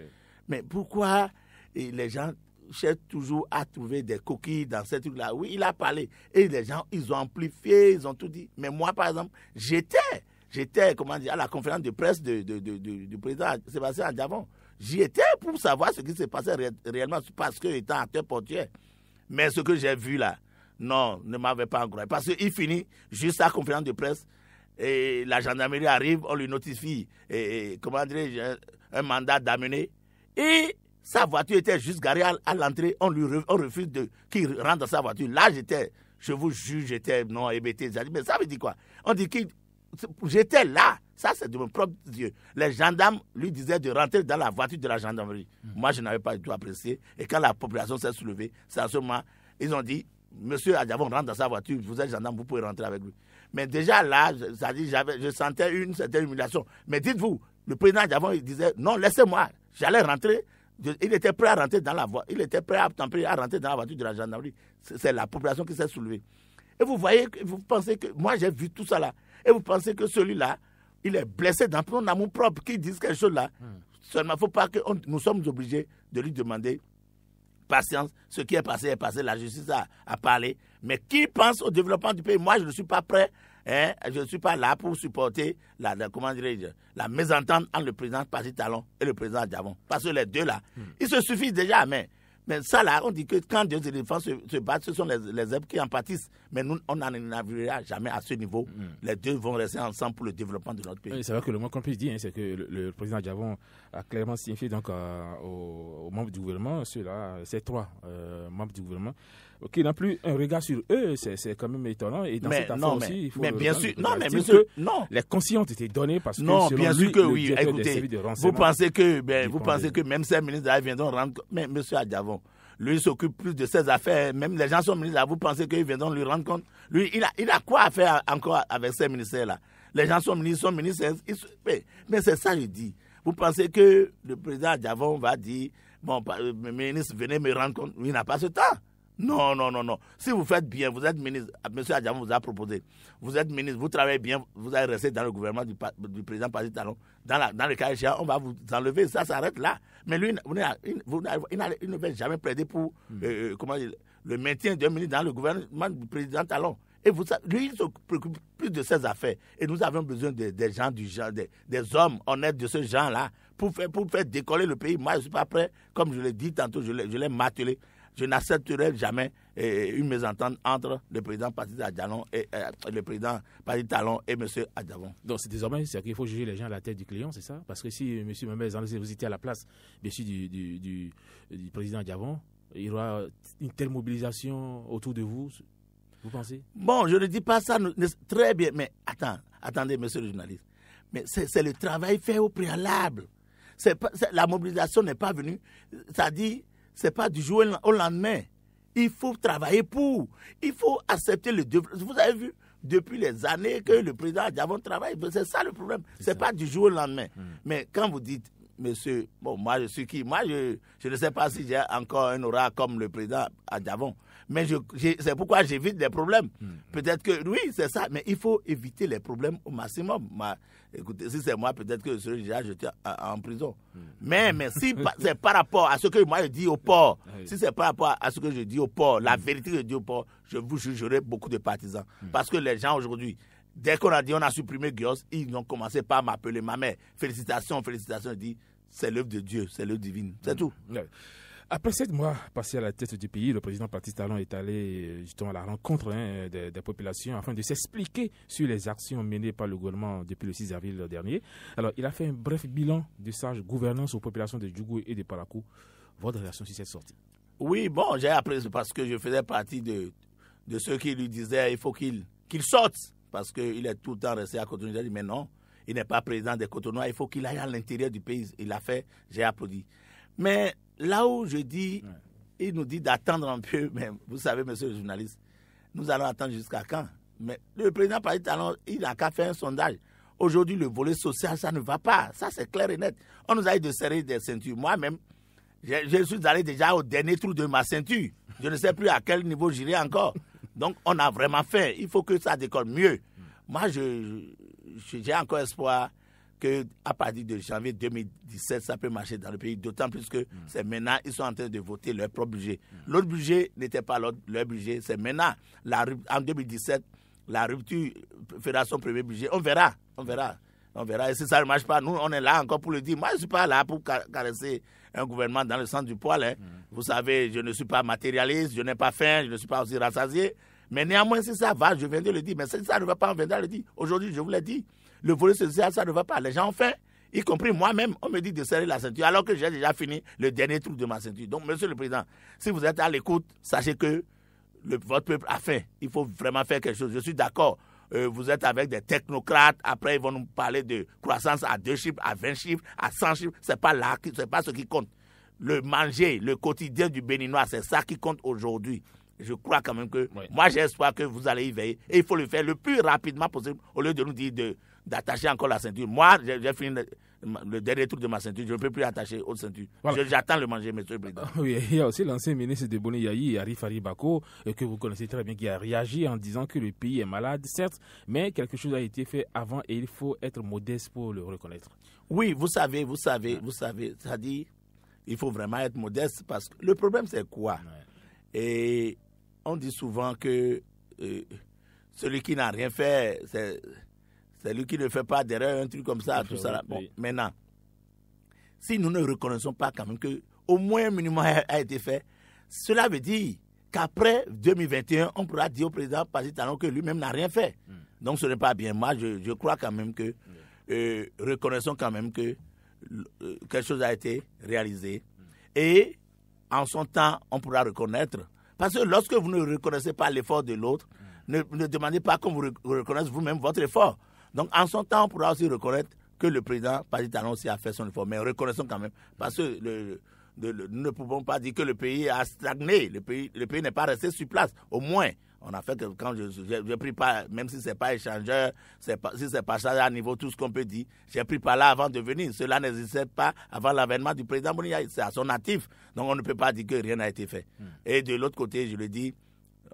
Mais pourquoi eh, les gens cherchent toujours à trouver des coquilles dans cette trucs-là Oui, il a parlé. Et les gens, ils ont amplifié, ils ont tout dit. Mais moi, par exemple, j'étais, j'étais, comment dire, à la conférence de presse de, de, du président Sébastien Davon. J'y étais pour savoir ce qui se passait réellement parce que j'étais acteur portier. Mais ce que j'ai vu là, non, ne m'avait pas encouragé. Parce qu'il finit juste à conférence de presse et la gendarmerie arrive, on lui notifie, et, comment un mandat d'amener. Et sa voiture était juste garée à, l'entrée, on lui refuse de qu'il rentre dans sa voiture. Là, j'étais, je vous juge, j'étais non hébété. mais ça veut dire quoi On dit que j'étais là. Ça, c'est de mon propre dieu. Les gendarmes lui disaient de rentrer dans la voiture de la gendarmerie. Hmm. Moi, je n'avais pas du tout apprécié. Et quand la population s'est soulevée, c'est à ce moment, ils ont dit Monsieur Adjavon rentre dans sa voiture, vous êtes gendarme, vous pouvez rentrer avec lui. Mais déjà là, ça dit, je sentais une certaine humiliation. Mais dites-vous, le président Adjavon, il disait Non, laissez-moi, j'allais rentrer. il était prêt à rentrer dans la voiture, il était prêt à, à rentrer dans la voiture de la gendarmerie. C'est la population qui s'est soulevée. Et vous voyez, vous pensez que moi j'ai vu tout ça là. Et vous pensez que celui-là, il est blessé dans son amour propre, qu'il dise quelque chose là. Seulement, il ne faut pas que nous sommes obligés de lui demander patience, ce qui est passé est passé, la justice a, parlé. Mais qui pense au développement du pays Moi, je ne suis pas prêt, hein. je ne suis pas là pour supporter la, la la mésentente entre le président Patrick Talon et le président Diamond. Parce que les deux là, hmm. il se suffit déjà, mais mais ça, là, on dit que quand deux éléphants se, battent, ce sont les, les, qui en pâtissent. Mais nous, on n'en arrivera jamais à ce niveau. Mm. Les deux vont rester ensemble pour le développement de notre pays. c'est vrai que le moins qu'on puisse dire, hein, c'est que le, président Javon a clairement signifié aux, membres du gouvernement, ceux-là, ces trois euh, membres du gouvernement, il n'a plus un regard sur eux. C'est quand même étonnant. Et dans mais, cette affaire aussi, il faut. Mais bien sûr, non, mais monsieur, non. Les consciences ont été données parce que. Non, bien lui, sûr que oui. Écoutez, vous pensez que, ben, vous pensez que même ces ministres là viendront rendre. Mais monsieur Adjavon lui s'occupe plus de ses affaires. Même les gens sont ministres, là, vous pensez qu'ils viendront lui rendre compte Lui, il a, quoi à faire encore avec ces ministères-là Les gens sont ministres, sont ministres. mais, c'est ça, je dis. Vous pensez que le président Adjavon va dire Bon, euh, ministre, venez me rendre compte Il n'a pas ce temps. Non, non, non, non. Si vous faites bien, vous êtes ministre, ah, M. Adjamou vous a proposé, vous êtes ministre, vous travaillez bien, vous allez rester dans le gouvernement du, président Pazit Talon. Dans, dans le cas échéant, on va vous enlever, ça s'arrête là. Mais lui, vous il, ne veut jamais plaider pour hmm. euh, euh, comment dire, le maintien d'un ministre dans le gouvernement du président Talon. Et vous, lui, il se préoccupe plus de ses affaires. Et nous avons besoin des gens du des, hommes honnêtes de ce genre-là pour faire, pour faire décoller le pays. Moi, je ne suis pas prêt. Comme je l'ai dit tantôt, je l'ai martelé je n'accepterai jamais eh, eh, une mésentente entre le président Patrice et eh, le président Talon et M. Adjavon. Donc c'est désormais c'est qu'il faut juger les gens à la tête du client, c'est ça Parce que si M. Memez, vous étiez à la place, du, du, du, président Adjavon, il y aura une telle mobilisation autour de vous, vous pensez Bon, je ne dis pas ça très bien, mais attends, attendez, monsieur le journaliste. Mais c'est le travail fait au préalable. c'est la mobilisation n'est pas venue. Ça dit, n'est pas du jour au lendemain. Il faut travailler pour. Il faut accepter le Vous avez vu depuis les années que le président Adjavon travaille. C'est ça le problème. Ce n'est pas du jour au lendemain. Hmm. Mais quand vous dites, monsieur, bon, moi je suis qui Moi, je, je ne sais pas si j'ai encore un aura comme le président Adjavon mais c'est pourquoi j'évite les problèmes. Hmm, hmm. Peut-être que, oui, c'est ça, mais il faut éviter les problèmes au maximum. Ma, écoutez, si c'est moi, peut-être que je suis déjà en prison. Hmm, mais, mais si c'est par rapport à ce que moi je dis au port, si c'est par rapport à ce que je dis au port, la vérité que je dis au port, je vous jugerai beaucoup de partisans. Parce que les gens aujourd'hui, dès qu'on a dit on a supprimé Gios, ils n'ont commencé pas à m'appeler ma mère. Félicitations, félicitations. Je dis, c'est l'œuvre de Dieu, c'est l'œuvre divine. C'est tout. Après sept mois passés à la tête du pays, le président Patrice Talon est allé euh, justement à la rencontre hein, des, populations afin de s'expliquer sur les actions menées par le gouvernement depuis le 6 avril dernier. Alors, il a fait un bref bilan de sage gouvernance aux populations de Djougou et de Parakou. Votre réaction sur cette sortie Oui, bon, j'ai appris parce que je faisais partie de, de ceux qui lui disaient il faut qu'il sorte parce qu'il est tout le temps resté à Cotonou. J'ai dit mais non, il n'est pas président des Cotonou, il faut qu'il aille à l'intérieur du pays. Il l'a fait, j'ai applaudi. Mais là où je dis, il nous dit d'attendre un peu, même. vous savez, monsieur le journaliste, nous allons attendre jusqu'à quand Mais le président Paris il n'a qu'à faire un sondage. Aujourd'hui, le volet social, ça ne va pas. Ça, c'est clair et net. On nous a dit de serrer des ceintures. Moi-même, je, suis allé déjà au dernier trou de ma ceinture. Je ne sais plus à quel niveau j'irai encore. Donc, on a vraiment faim. Il faut que ça décolle mieux. Moi, j'ai je, encore espoir que à partir de janvier 2017, ça peut marcher dans le pays, d'autant plus que mm. c'est maintenant, ils sont en train de voter leur propre budget. Mm. L'autre budget n'était pas leur budget, c'est maintenant. La, en 2017, la rupture fera son premier budget. On verra, on verra. On verra. Et si ça ne marche pas, nous, on est là encore pour le dire. Moi, je ne suis pas là pour caresser un gouvernement dans le sens du poil. Hein. Mm. Vous savez, je ne suis pas matérialiste, je n'ai pas faim, je ne suis pas aussi rassasié. Mais néanmoins, si ça va, je viens de le dire. Mais si ça ne va pas, on viendra le dire. Aujourd'hui, je vous l'ai dit. Le volet social, ça ne va pas. Les gens ont faim. Y compris moi-même, on me dit de serrer la ceinture alors que j'ai déjà fini le dernier trou de ma ceinture. Donc, monsieur le président, si vous êtes à l'écoute, sachez que le, votre peuple a faim. Il faut vraiment faire quelque chose. Je suis d'accord. Euh, vous êtes avec des technocrates, après ils vont nous parler de croissance à 2 chiffres, à 20 chiffres, à 100 chiffres. Ce n'est pas là, c'est pas ce qui compte. Le manger, le quotidien du Béninois, c'est ça qui compte aujourd'hui. Je crois quand même que, moi j'espère que vous allez y veiller. Et il faut le faire le plus rapidement possible au lieu de nous dire de, d'attacher encore la ceinture. Moi, j'ai fini le, dernier truc de ma ceinture. Je ne peux plus attacher autre ceinture. J'attends le manger, monsieur le président. Oui, il y a aussi l'ancien ministre de Boni Yahi, Arif Aribako, euh, que vous connaissez très bien, qui a réagi en disant que le pays est malade, certes, mais quelque chose a été fait avant et il faut être modeste pour le reconnaître. Oui, vous savez, vous savez, vous savez. ça dit, il faut vraiment être modeste parce que le problème, c'est quoi Et on dit souvent que euh, celui qui n'a rien fait, c'est c'est lui qui ne fait pas d'erreur, un truc comme ça, tout ça. Bon, maintenant, si nous ne reconnaissons pas quand même que au moins un minimum a, été fait, cela veut dire qu'après 2021, on pourra dire au président Talon que lui-même n'a rien fait. Hmm. Donc ce n'est pas bien. Moi, je, crois quand même que, euh, reconnaissons quand même que euh, quelque chose a été réalisé. Hmm. Et en son temps, on pourra reconnaître. Parce que lorsque vous ne reconnaissez pas l'effort de l'autre, hmm. ne, ne, demandez pas qu'on vous reconnaisse vous-même votre effort. Donc, en son temps, on pourra aussi reconnaître que le président pas Talon aussi a fait son effort. Mais reconnaissons quand même, parce que nous ne pouvons pas dire que le pays a stagné. Le pays, le pays n'est pas resté sur place. Au moins, on a fait quand je, pris pas, même si c'est pas échangeur, pas, si c'est pas ça à niveau tout ce qu'on peut dire, j'ai pris par là avant de venir. Cela n'existait pas avant l'avènement du président Bonilla. C'est à son natif. Donc on ne peut pas dire que rien n'a été fait. Hmm. Et de l'autre côté, je le dis,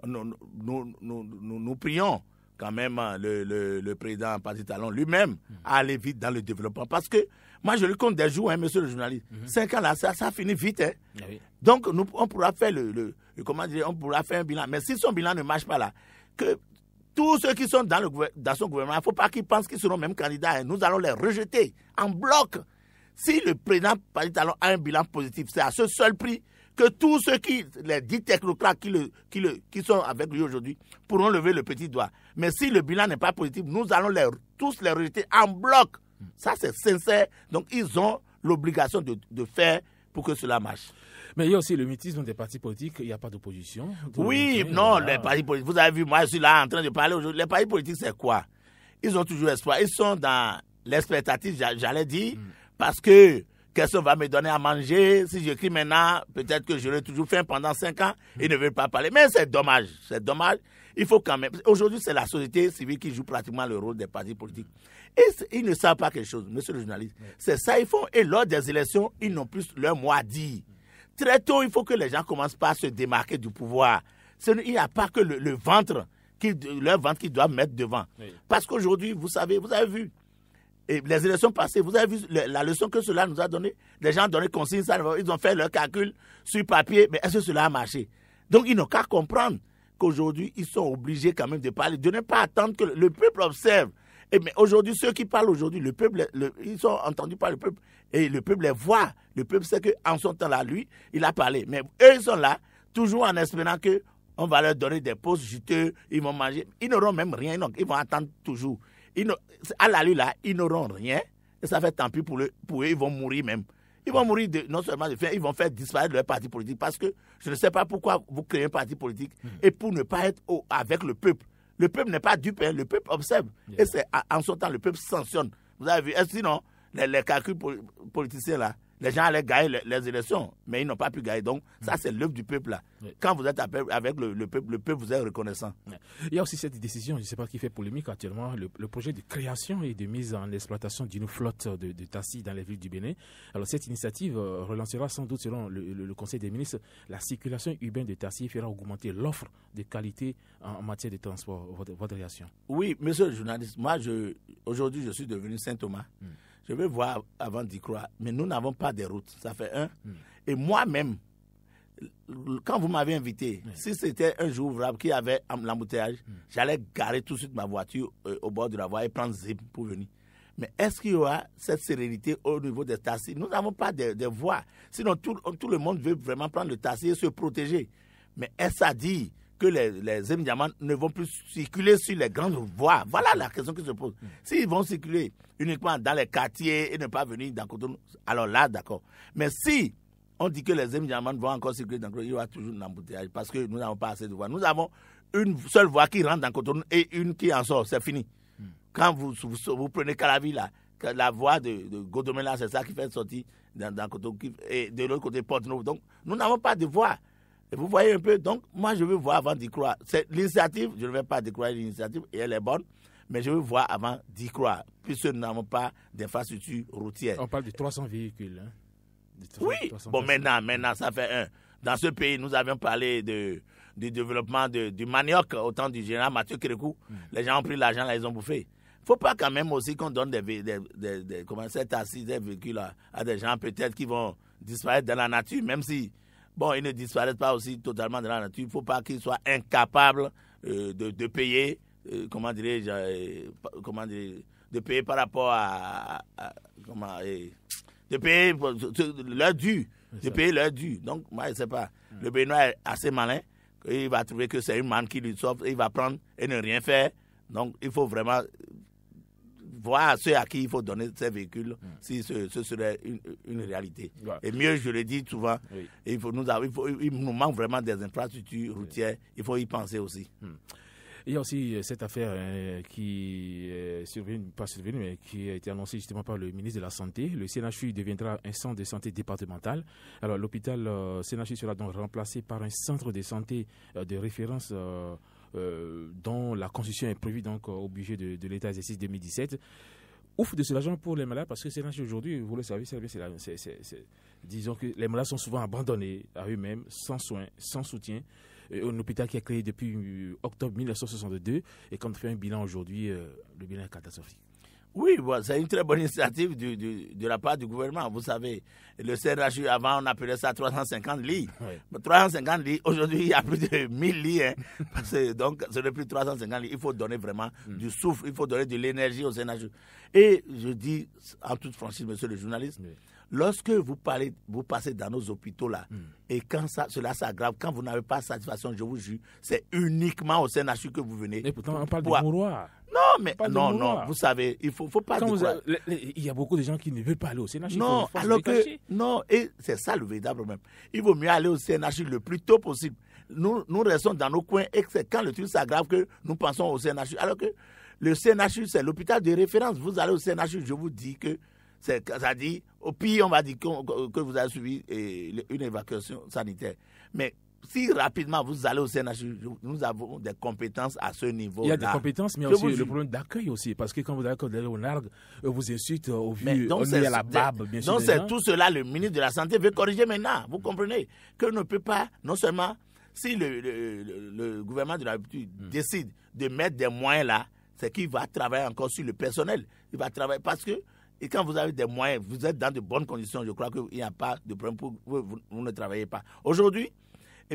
nous, nous, nous prions quand même hein, le, le, président Patrick Talon lui-même à aller vite dans le développement. Parce que moi, je lui compte des jours, hein, monsieur le journaliste. Mhm. Cinq ans, là, ça, ça finit vite. Hein. Eh Donc, nous, on pourra faire le, comment dire, on pourra faire un bilan. Mais si son bilan ne marche pas là, que tous ceux qui sont dans, le, dans son gouvernement, il ne faut pas qu'ils pensent qu'ils seront même candidats. Hein. Nous allons les rejeter en bloc. Si le président Patrick Talon a un bilan positif, c'est à ce seul prix que tous ceux qui, les dix technocrates qui, le, qui, le, qui sont avec lui aujourd'hui, pourront lever le petit doigt. Mais si le bilan n'est pas positif, nous allons les, tous les rejeter en bloc. Ça, c'est sincère. Donc, ils ont l'obligation de, de faire pour que cela marche. Mais il y a aussi le mythisme des partis politiques, il n'y a pas d'opposition. Oui, non, les partis politiques, vous avez vu, moi je suis là en train de parler aujourd'hui. Les partis politiques, c'est quoi Ils ont toujours espoir. Ils sont dans l'expectative, j'allais dire, hmm. parce que qu'est-ce qu'on va me donner à manger Si je j'écris maintenant, peut-être que j'aurai toujours faim pendant cinq ans. Ils ne veulent pas parler. Mais c'est dommage, c'est dommage. Il faut quand même. Aujourd'hui, c'est la société civile qui joue pratiquement le rôle des partis politiques. Et ils ne savent pas quelque chose, monsieur le journaliste. C'est ça ils font. Et lors des élections, ils n'ont plus leur mot dit Très tôt, il faut que les gens commencent par se démarquer du pouvoir. Il n'y a pas que le, ventre, qui, leur ventre qu'ils doivent mettre devant. Parce qu'aujourd'hui, vous savez, vous avez vu, et les élections passées, vous avez vu la leçon que cela nous a donnée Les gens ont donné consigne, ils ont fait leurs calculs sur papier, mais est-ce que cela a marché Donc ils n'ont qu'à comprendre qu'aujourd'hui, ils sont obligés quand même de parler, de ne pas attendre que le peuple observe. Et mais aujourd'hui, ceux qui parlent aujourd'hui, le peuple, ils sont entendus par le peuple et le peuple les voit. Le peuple sait qu'en son temps-là, lui, il a parlé. Mais eux, ils sont là, toujours en espérant que on va leur donner des postes juteux, ils vont manger. Ils n'auront même rien, donc ils vont attendre toujours à la là, ils n'auront rien. Et ça fait tant pis pour, eux, ils vont mourir même. Ils vont mourir non seulement de faim, ils vont faire disparaître leur parti politique. Parce que je ne sais pas pourquoi vous créez un parti politique hmm. et pour ne pas être avec le peuple. Le peuple n'est pas du hein. le peuple observe. Et c'est en sortant, le peuple sanctionne. Vous avez vu, et sinon, les, les calculs politiciens là, les gens allaient gagner les, élections, mais ils n'ont pas pu gagner. Donc, ça, mm. c'est l'œuvre du peuple. là. Quand vous êtes avec le, peuple, le peuple vous est reconnaissant. Il y a aussi cette décision, je ne sais pas qui fait polémique actuellement, le, projet de création et de mise en exploitation d'une flotte de, de taxis dans les villes du Bénin. Alors, cette initiative euh, relancera sans doute, selon le, Conseil des ministres, la circulation urbaine de taxis fera augmenter l'offre de qualité en, matière de transport. Votre, réaction Oui, monsieur le journaliste, moi, aujourd'hui, je suis devenu Saint-Thomas. Mm je vais voir avant d'y croire. Mais nous n'avons pas de route, ça fait un. Hmm. Et moi-même, quand vous m'avez invité, si c'était un jour ouvrable qui avait l'embouteillage, hmm. j'allais garer tout de suite ma voiture euh, au bord de la voie et prendre zip pour venir. Mais est-ce qu'il y aura cette sérénité au niveau des taxis Nous n'avons pas de, voie, Sinon, tout, tout, le monde veut vraiment prendre le taxi et se protéger. Mais est-ce à dire que les, les ne vont plus circuler sur les grandes voies. Voilà la question qui se pose. Mm. S'ils vont circuler uniquement dans les quartiers et ne pas venir dans Cotonou, alors là, d'accord. Mais si on dit que les M vont encore circuler dans Cotonou, il y aura toujours un embouteillage parce que nous n'avons pas assez de voies. Nous avons une seule voie qui rentre dans Cotonou et une qui en sort. C'est fini. Mm. Quand vous, vous, prenez Calavi, là, la voie de, de Godomela, c'est ça qui fait sortir dans, dans Cotonou, et de l'autre côté, Port-Novo. Donc, nous n'avons pas de voie. Et vous voyez un peu, donc moi je veux voir avant d'y croire. C'est l'initiative, je ne vais pas décroire l'initiative, et elle est bonne, mais je veux voir avant d'y croire, puisque nous n'avons pas d'infrastructure routière. On parle de 300 véhicules. Hein. oui, bon maintenant, maintenant ça fait un. Dans ce pays, nous avions parlé de, du développement du manioc au temps du général Mathieu Kérékou. Hmm. Les gens ont pris l'argent, là, ils ont bouffé. Il ne faut pas quand même aussi qu'on donne des, des, des, des véhicules à, à des gens peut-être qui vont disparaître dans la nature, même si bon, ils ne disparaissent pas aussi totalement de la nature. Il ne faut pas qu'ils soient incapables euh, de, de, payer, euh, comment dirais-je, euh, comment dirais de payer par rapport à, comment, de payer leur dû, de payer leur dû. Donc, moi, je ne sais pas. Hmm. Le Benoît est assez malin. Il va trouver que c'est une manne qui lui sauve, il va prendre et ne rien faire. Donc, il faut vraiment voir ceux à qui il faut donner ces véhicules hmm. si ce, serait une, réalité. Et mieux, je le dis souvent, il, faut nous, il, nous, manque vraiment des infrastructures routières, il faut y penser aussi. Hmm. Il y a aussi euh, cette affaire euh, qui est euh, pas survenue, mais qui a été annoncée justement par le ministre de la Santé. Le CNHU deviendra un centre de santé départemental. Alors l'hôpital euh, CNHU sera donc remplacé par un centre de santé de référence euh, dont la constitution est prévue donc au budget de, l'État exercice 2017. Ouf de cela argent pour les malades parce que c'est là aujourd'hui, vous le savez, c'est, disons que les malades sont souvent abandonnés à eux-mêmes, sans soins, sans soutien. et un hôpital qui a créé depuis euh, octobre 1962 et quand on fait un bilan aujourd'hui, euh, le bilan est catastrophique. Oui, c'est une très bonne initiative de la part du gouvernement. Vous savez, le CRHU, avant, on appelait ça 350 lits. mais 350 lits, aujourd'hui, il y a plus de 1000 lits. Hein. [LAUGHS] donc, ce n'est plus 350 lits. Il faut donner vraiment mm. du souffle, il faut donner de l'énergie au CRHU. Et je dis en toute franchise, monsieur le journaliste, Lorsque vous, parlez, vous passez dans nos hôpitaux là, hmm. et quand ça, cela s'aggrave, quand vous n'avez pas satisfaction, je vous jure, c'est uniquement au CNHU que vous venez. Mais pourtant, on parle de mouroir. Non, mais non, non, vous savez, il faut, faut pas. il y a beaucoup de gens qui ne veulent pas aller au CNHU Non, alors que. Non, et c'est ça le véritable problème. Il vaut mieux aller au CNHU le plus tôt possible. Nous, nous restons dans nos coins et c'est quand le truc s'aggrave que nous pensons au CNHU Alors que le CNHU c'est l'hôpital de référence. Vous allez au CNHU je vous dis que c'est-à-dire, au pire, on va dire que vous avez subi une évacuation sanitaire. Mais si rapidement vous allez au CNH, nous avons des compétences à ce niveau. -là. Il y a des compétences, mais aussi le problème d'accueil aussi, parce que quand vous allez au NARG, euh, vous insulte euh, au vu, de la bab bien Donc c'est tout cela, le ministre de la Santé veut corriger maintenant, vous comprenez, que ne peut pas, non seulement, si le, gouvernement de la République hmm. décide de mettre des moyens là, c'est qu'il va travailler encore sur le personnel, il va travailler, parce que et quand vous avez des moyens, vous êtes dans de bonnes conditions, je crois qu'il n'y a pas de problème pour vous, vous ne travaillez pas. Aujourd'hui,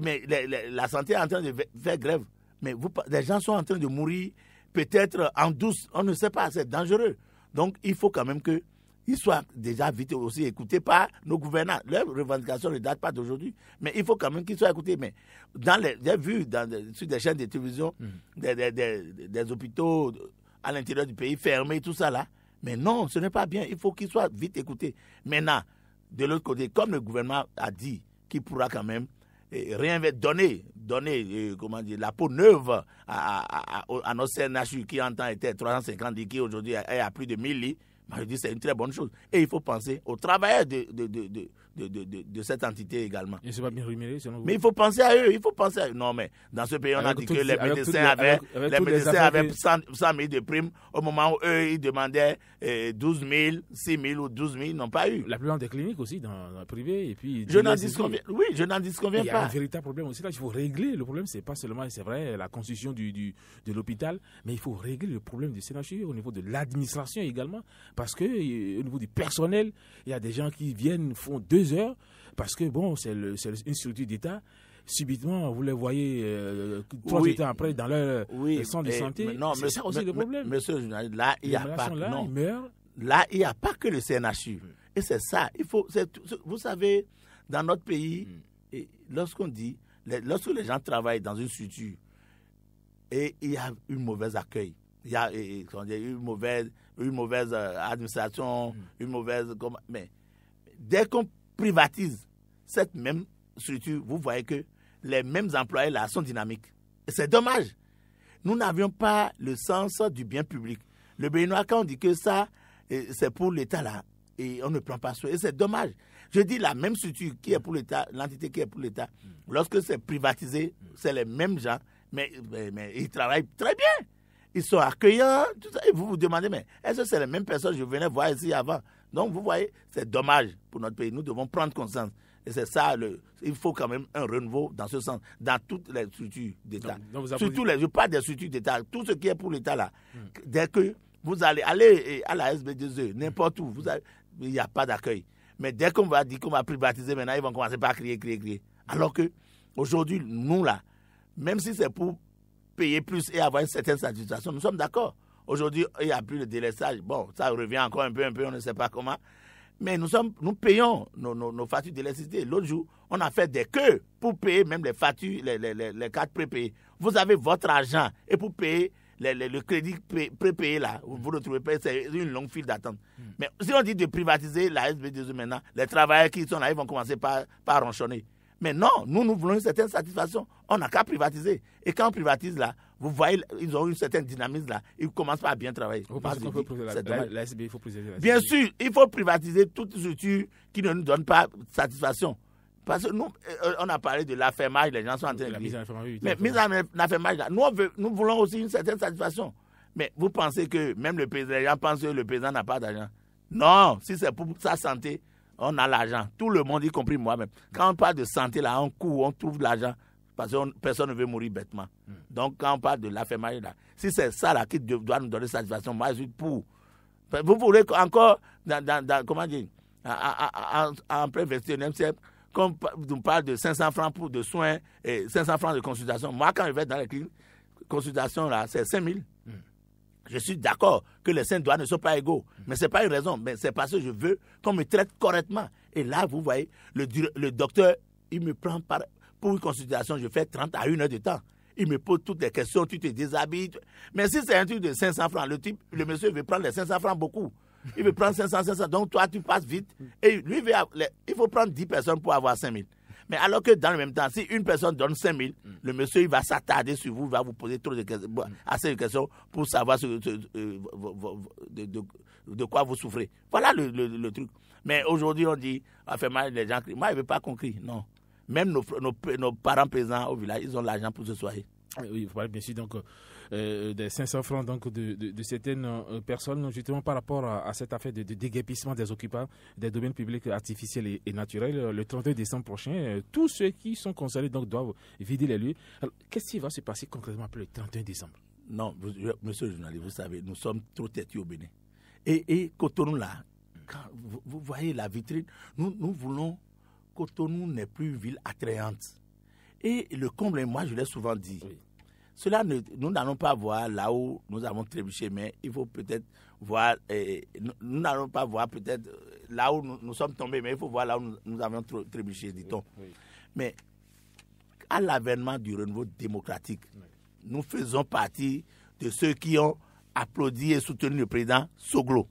mais eh la santé est en train de faire grève. Mais vous, les gens sont en train de mourir, peut-être en douce, on ne sait pas, c'est dangereux. Donc il faut quand même qu'ils soient déjà vite aussi écoutés par nos gouvernants. Leurs revendications ne datent pas d'aujourd'hui, mais il faut quand même qu'ils soient écoutés. Mais dans les, j'ai vu dans sur des chaînes de télévision mm. des, des, hôpitaux à l'intérieur du pays fermés, tout ça là. Mais non, ce n'est pas bien. Il faut qu'il soit vite écouté. Maintenant, de l'autre côté, comme le gouvernement a dit qu'il pourra quand même eh, réinventer, donner, donner eh, comment dire, la peau neuve à, nos CNHU qui en temps était 350 et qui aujourd'hui est à plus de 1000 lits, je dis c'est une très bonne chose. Et il faut penser au travail de de, de, de, cette entité également. Mais il faut penser à eux, il faut penser à Non, mais dans ce pays, on a dit que les médecins avaient, médecins avaient 100, 000 de primes au moment où eux, ils demandaient 12 000, 6 000 ou 12 000, n'ont pas eu. La plupart des cliniques aussi, dans, le privé. Et puis, je n'en disconviens, oui, je n'en pas. Il y a un véritable problème aussi là, il faut régler le problème. C'est pas seulement, c'est vrai, la constitution du, du de l'hôpital, mais il faut régler le problème du CNHU au niveau de l'administration également, parce qu'au niveau du personnel, il y a des gens qui viennent, font deux heures, parce que bon, c'est une structure d'État. Subitement, vous les voyez euh, trois après dans leur oui, centre de santé. Mais non, c'est ça aussi le problème. là, il n'y a pas. Là, non. Il là, il n'y a pas que le CNHU. Et c'est ça. Il faut, vous savez, dans notre pays, hmm. lorsqu'on dit, lorsque les gens travaillent dans une structure et il y a une mauvaise accueil, il y a une mauvaise, une mauvaise euh, administration, hmm. une mauvaise. Mais dès qu'on privatise cette même structure, vous voyez que les mêmes employés là sont dynamiques. c'est dommage. Nous n'avions pas le sens du bien public. Le Béninois, quand on dit que ça, c'est pour l'État là, et on ne prend pas soin. Et c'est dommage. Je dis la même structure qui est pour l'État, l'entité qui est pour l'État, lorsque c'est privatisé, c'est les mêmes gens, mais, mais, mais, ils travaillent très bien. Ils sont accueillants, tout ça. Et vous vous demandez, mais est-ce que c'est les mêmes personnes que je venais voir ici avant donc, vous voyez, c'est dommage pour notre pays. Nous devons prendre conscience. Et c'est ça, le, il faut quand même un renouveau dans ce sens, dans toutes les structures d'État. Surtout les, pas des structures d'État, tout ce qui est pour l'État là. Hmm. Dès que vous allez aller eh, à la SB2E, n'importe où, vous il n'y a pas d'accueil. Mais dès qu'on va dire qu'on va privatiser maintenant, ils vont commencer par crier, crier, crier. Alors que aujourd'hui, nous là, même si c'est pour payer plus et avoir une certaine satisfaction, nous sommes d'accord. Aujourd'hui, il n'y a plus le délaissage. Bon, ça revient encore un peu, un peu, on ne sait pas comment. Mais nous, sommes, nous payons nos, nos, nos factures d'électricité. L'autre jour, on a fait des queues pour payer même les factures, les, les, les, cartes prépayées. Vous avez votre argent et pour payer le, crédit prépayé là, vous ne trouvez pas, c'est une longue file d'attente. Hmm. Mais si on dit de privatiser la SB2 maintenant, les travailleurs qui sont là, ils vont commencer par, par ronchonner. Mais non, nous, nous voulons une certaine satisfaction. On n'a qu'à privatiser. Et quand on privatise là, vous voyez, ils ont une certaine dynamisme là. Ils commencent pas à bien travailler. Vous pensez il faut Bien sûr, il faut privatiser toute structure qui ne nous donne pas satisfaction. Parce que nous, euh, on a parlé de l'affermage, les gens sont en train de. La en Mais mise en nous, voulons aussi une certaine satisfaction. Mais vous pensez que même le paysan, les gens pensent que le paysan n'a pas d'argent. Non, si c'est pour sa santé, on a l'argent. Tout le monde, y compris moi-même. Quand on parle de santé, là, on court, on trouve l'argent personne ne veut mourir bêtement. Hmm. Donc, quand on parle de l'affaire Mayela si c'est ça la qui doit nous donner satisfaction, moi, je suis pour. Vous voulez encore, comment dire, en plein même quand on parle de 500 francs pour de soins et 500 francs de consultation, moi, quand je vais dans la consultation là, c'est 5000. Hmm. Je suis d'accord que les saints doigts ne sont pas égaux, hmm. mais ce n'est pas une raison, mais c'est parce que je veux qu'on me traite correctement. Et là, vous voyez, le, le docteur, il me prend par pour une consultation, je fais 30 à 1 heure de temps. Il me pose toutes les questions, tu te déshabilles. Mais si c'est un truc de 500 francs, le type, le monsieur veut prendre les 500 francs beaucoup. Il veut prendre 500, 500. Donc toi, tu passes vite. Et lui, il faut prendre 10 personnes pour avoir 000. Mais alors que dans le même temps, si une personne donne 5 000, le monsieur, il va s'attarder sur vous, il va vous poser trop de questions, assez de questions pour savoir ce, euh, de, quoi vous souffrez. Voilà le, truc. Mais aujourd'hui, on dit, fait mal, les gens crient. Moi, je ne veux pas qu'on Non. Même nos, nos, parents présents au village, ils ont l'argent pour se soigner. Eh oui, bien sûr. Donc, euh, des 500 francs donc, de, de, certaines euh, personnes, justement par rapport à, cette affaire de, déguépissement des occupants des domaines publics artificiels et, naturels, euh, le 31 décembre prochain, euh, tous ceux qui sont concernés donc, doivent vider les lieux. Qu'est-ce qui va se passer concrètement après le 31 décembre Non, monsieur le journaliste, vous savez, nous sommes trop têtus au Bénin. Et, et Cotonou, là, quand vous, vous, voyez la vitrine, nous, nous voulons Cotonou n'est plus une ville attrayante. Et le comble, moi je l'ai souvent dit, cela ne, nous n'allons pas voir là où nous avons trébuché, mais il faut peut-être voir, eh, nous n'allons pas voir peut-être euh, là où nous, sommes tombés, mais il faut voir là où nous, avons trébuché, dit-on. Mais à l'avènement du renouveau démocratique, nous faisons partie de ceux qui ont applaudi et soutenu le président Soglo.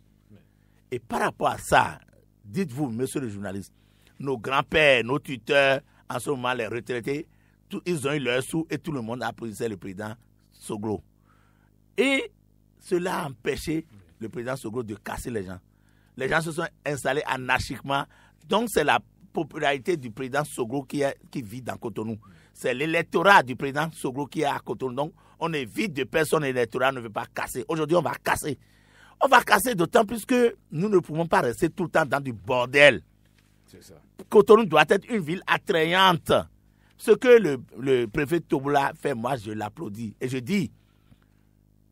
Et par rapport à ça, dites-vous, monsieur le journaliste, nos grands-pères, nos tuteurs, en ce moment les retraités, ils ont eu leur sou et tout le monde appréciait le président Soglo. Et cela a empêché le président Soglo de casser les gens. Les gens se sont installés anarchiquement. Donc c'est la popularité du président Soglo qui, qui vit dans Cotonou. C'est l'électorat du président Soglo qui est à Cotonou. Donc on évite de personnes, l'électorat ne veut pas casser. Aujourd'hui on va casser. On va casser d'autant plus que nous ne pouvons pas rester tout le temps dans du bordel. Cotonou doit être une ville attrayante. Ce que le, le préfet Tobola fait, moi, je l'applaudis. Et je dis,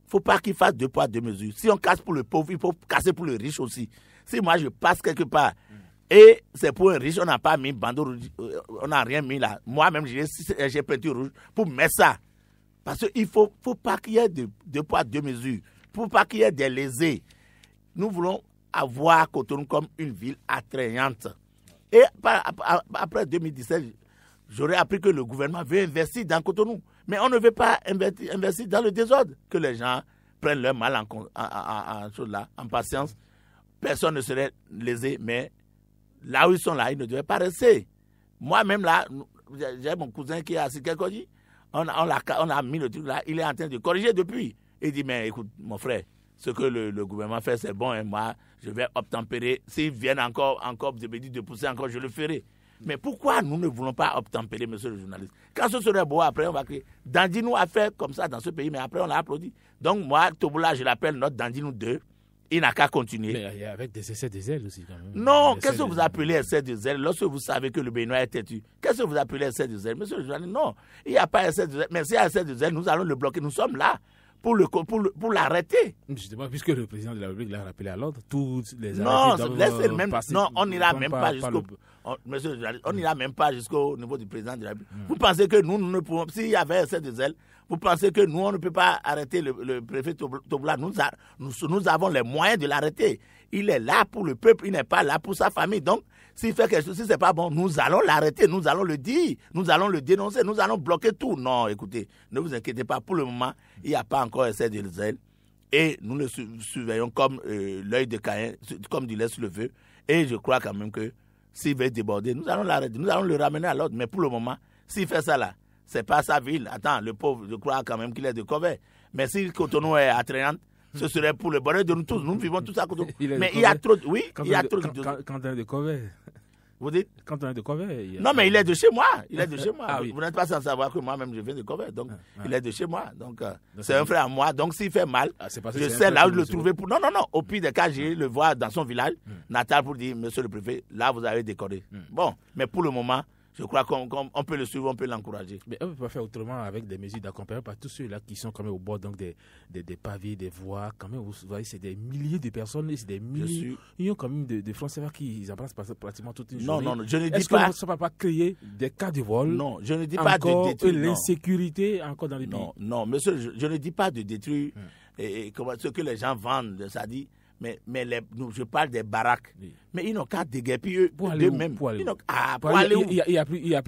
faut pas qu'il fasse deux poids, deux mesures. Si on casse pour le pauvre, il faut casser pour le riche aussi. Si moi, je passe quelque part et c'est pour un riche, on n'a pas mis bandeau rouge, euh, on n'a rien mis là. Moi-même, j'ai peinture rouge pour mettre ça. Parce qu'il faut, faut pas qu'il y ait deux, poids, deux mesures. faut pas qu'il y ait des lésés. Nous voulons avoir Cotonou comme une ville attrayante. Et après 2017, j'aurais appris que le gouvernement veut investir dans Cotonou. Mais on ne veut pas investir dans le désordre, que les gens prennent leur mal en, en, en patience. Personne ne serait lésé, mais là où ils sont là, ils ne devaient pas rester. Moi-même, là, j'ai mon cousin qui est assis quelque on, on, a, on a mis le truc là, il est en train de corriger depuis. Il dit, mais écoute, mon frère, ce que le, gouvernement fait, c'est bon, et moi, je vais obtempérer. S'ils viennent encore, encore, je me dis de pousser encore, je le ferai. Mais pourquoi nous ne voulons pas obtempérer, monsieur le journaliste Quand ce serait beau, après, on va créer. Dandino a fait comme ça dans ce pays, mais après, on l'a applaudi. Donc, moi, Toboula, je l'appelle notre Dandino 2. Il n'a qu'à continuer. Mais avec des essais de zèle aussi, quand même. Non, qu'est-ce que vous appelez essais de zèle lorsque vous savez que le Béninois est têtu Qu'est-ce que vous appelez essais de zèle Monsieur le journaliste, non, il n'y a pas essai de zèle. Mais s'il y a essai de zèle, nous allons le bloquer. Nous sommes là pour le pour, le, pour l'arrêter. Justement, puisque le président de la République l'a rappelé à l'ordre, tous les non, même, non, on n'ira même pas, jusqu'au on n'ira même pas jusqu'au niveau du président de la République. Hmm. Vous pensez que nous, nous ne pouvons, s'il y avait cette zèle, vous pensez que nous, on ne peut pas arrêter le, préfet Tobla nous, nous, nous, avons les moyens de l'arrêter. Il est là pour le peuple, il n'est pas là pour sa famille. Donc, s'il fait quelque chose, si n'est pas bon, nous allons l'arrêter, nous allons le dire, nous allons le dénoncer, nous allons bloquer tout. Non, écoutez, ne vous inquiétez pas, pour le moment, il n'y a pas encore essai de zèle. Et nous le surveillons comme euh, l'œil de Caïn, comme du lait le feu. Et je crois quand même que s'il veut déborder, nous allons l'arrêter, nous allons le ramener à l'ordre. Mais pour le moment, s'il fait ça là, ce n'est pas sa ville. Attends, le pauvre, je crois quand même qu'il est de Corvée. Mais si Cotonou est attrayante, ce serait pour le bonheur de nous tous. Nous vivons tous à côté. Mais il y a trop de. Oui, il y a trop de. Quand de Covet. Vous dites Quand on est de Covet Non, mais il est de chez moi. Il est de [LAUGHS] chez moi. Ah vous n'êtes pas sans savoir que moi-même, je viens de Covet, Donc, ah, ah. il est de chez moi. Donc, euh, c'est un frère à moi. Donc, s'il fait mal, je sais là où le trouver pour. Non, non, non. Au pire des cas, j'ai le voir dans son village hmm. natal pour dire Monsieur le préfet, là, vous avez décoré. Hmm. Bon, mais pour le moment, je crois qu'on peut le suivre, on peut l'encourager. Mais on ne peut pas faire autrement avec des mesures d'accompagnement par tous ceux-là qui sont quand même au bord donc des, des, des pavés, des voies. Quand même, vous voyez, c'est des milliers de personnes, c'est des milliers. Il y a quand même des de Français qui ils embrassent pratiquement toute une journée. Non, non, je ne dis pas. Est-ce ne va pas créer des cas de vol Non, je ne dis pas de détruire. l'insécurité encore dans les pays Non, non monsieur, je, ne dis pas de détruire hmm. et, comment, ce que les gens vendent. Ça dit, mais, mais je parle des baraques. Mais ils n'ont qu'à déguerpir eux mêmes Pour aller Il n'y a,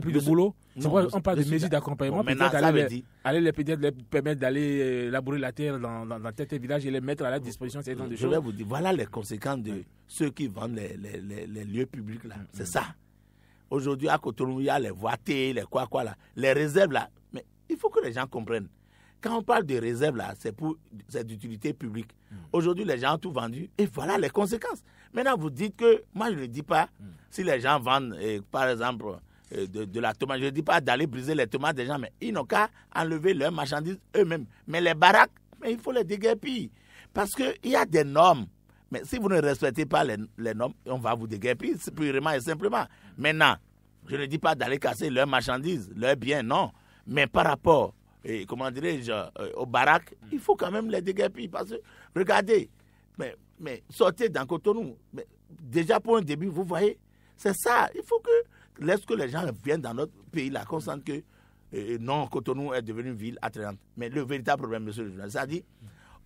plus de boulot. on parle de mesures d'accompagnement. Bon, aller, les, aller les, les permettre d'aller euh, labourer la terre dans, dans, dans tel village et les mettre à la disposition. je vais voilà les conséquences de ceux qui vendent les, lieux publics là. Mm, C'est mm. ça. Aujourd'hui, à Cotonou, il y a les voitées, les quoi quoi là, les réserves là. Mais il faut que les gens comprennent. Quand on parle de réserve, là, c'est pour cette utilité publique. Hmm. Aujourd'hui, les gens ont tout vendu et voilà les conséquences. Maintenant, vous dites que, moi, je ne dis pas, hmm. si les gens vendent, euh, par exemple, euh, de, la tomate, je ne dis pas d'aller briser les tomates des gens, mais ils n'ont qu'à enlever leurs marchandises eux-mêmes. Mais les baraques, mais il faut les déguerpir. Parce qu'il y a des normes. Mais si vous ne respectez pas les, normes, on va vous déguerpir, purement et simplement. Maintenant, je ne dis pas d'aller casser leurs marchandises, leurs biens, non. Mais par rapport et comment dirais-je, euh, au baraques, mm. il faut quand même les déguerpir. Parce que, regardez, mais, mais sortez dans Cotonou. Mais déjà pour un début, vous voyez, c'est ça. Il faut que, lorsque les gens viennent dans notre pays, la qu'on que euh, non, Cotonou est devenue une ville attrayante. Mais le véritable problème, monsieur le journaliste, c'est-à-dire,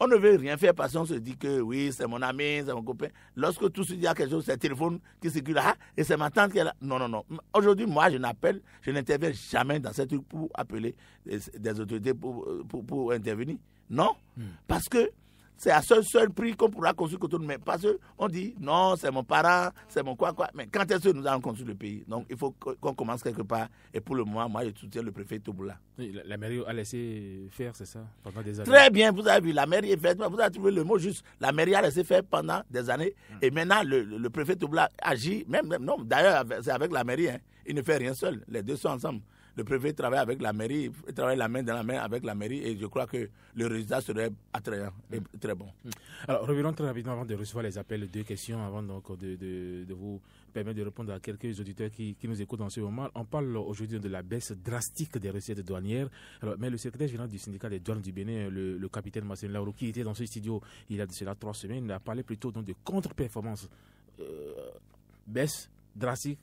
on ne veut rien faire parce qu'on se dit que oui, c'est mon ami, c'est mon copain. Lorsque tout se dit à quelque chose, c'est le téléphone qui circule là, ah, et c'est ma tante qui est là. Non, non, non. Aujourd'hui, moi, je n'appelle, je n'interviens jamais dans cette truc pour appeler des, autorités pour, pour, intervenir. Non. Hmm. Parce que c'est à seul, seul prix qu'on pourra construire Cotonou. Mais parce qu'on dit, non, c'est mon parent, c'est mon quoi, quoi. Mais quand est-ce que nous allons construire le pays Donc, il faut qu'on commence quelque part. Et pour le moment, moi, je soutiens le préfet Touboula. la, mairie a laissé faire, c'est ça, pendant des années. Très bien, vous avez vu, la mairie est faite. Vous avez trouvé le mot juste. La mairie a laissé faire pendant des années. Mm. Et maintenant, le, le préfet Touboula agit, même, non, d'ailleurs, c'est avec la mairie. Hein. Il ne fait rien seul. Les deux sont ensemble le préfet travaille avec la mairie, travaille la main dans la main avec la mairie et je crois que le résultat serait attrayant et mm. très bon. Mm. Alors revenons très rapidement avant de recevoir les appels, deux questions avant donc de, de, vous permettre de répondre à quelques auditeurs qui, qui nous écoutent en ce moment. On parle aujourd'hui de la baisse drastique des recettes douanières, mais le secrétaire général du syndicat des douanes du Bénin, le, capitaine Marcel Lauro, qui était dans ce studio il y a de cela trois semaines, a parlé plutôt donc de contre-performance. Euh, baisse drastique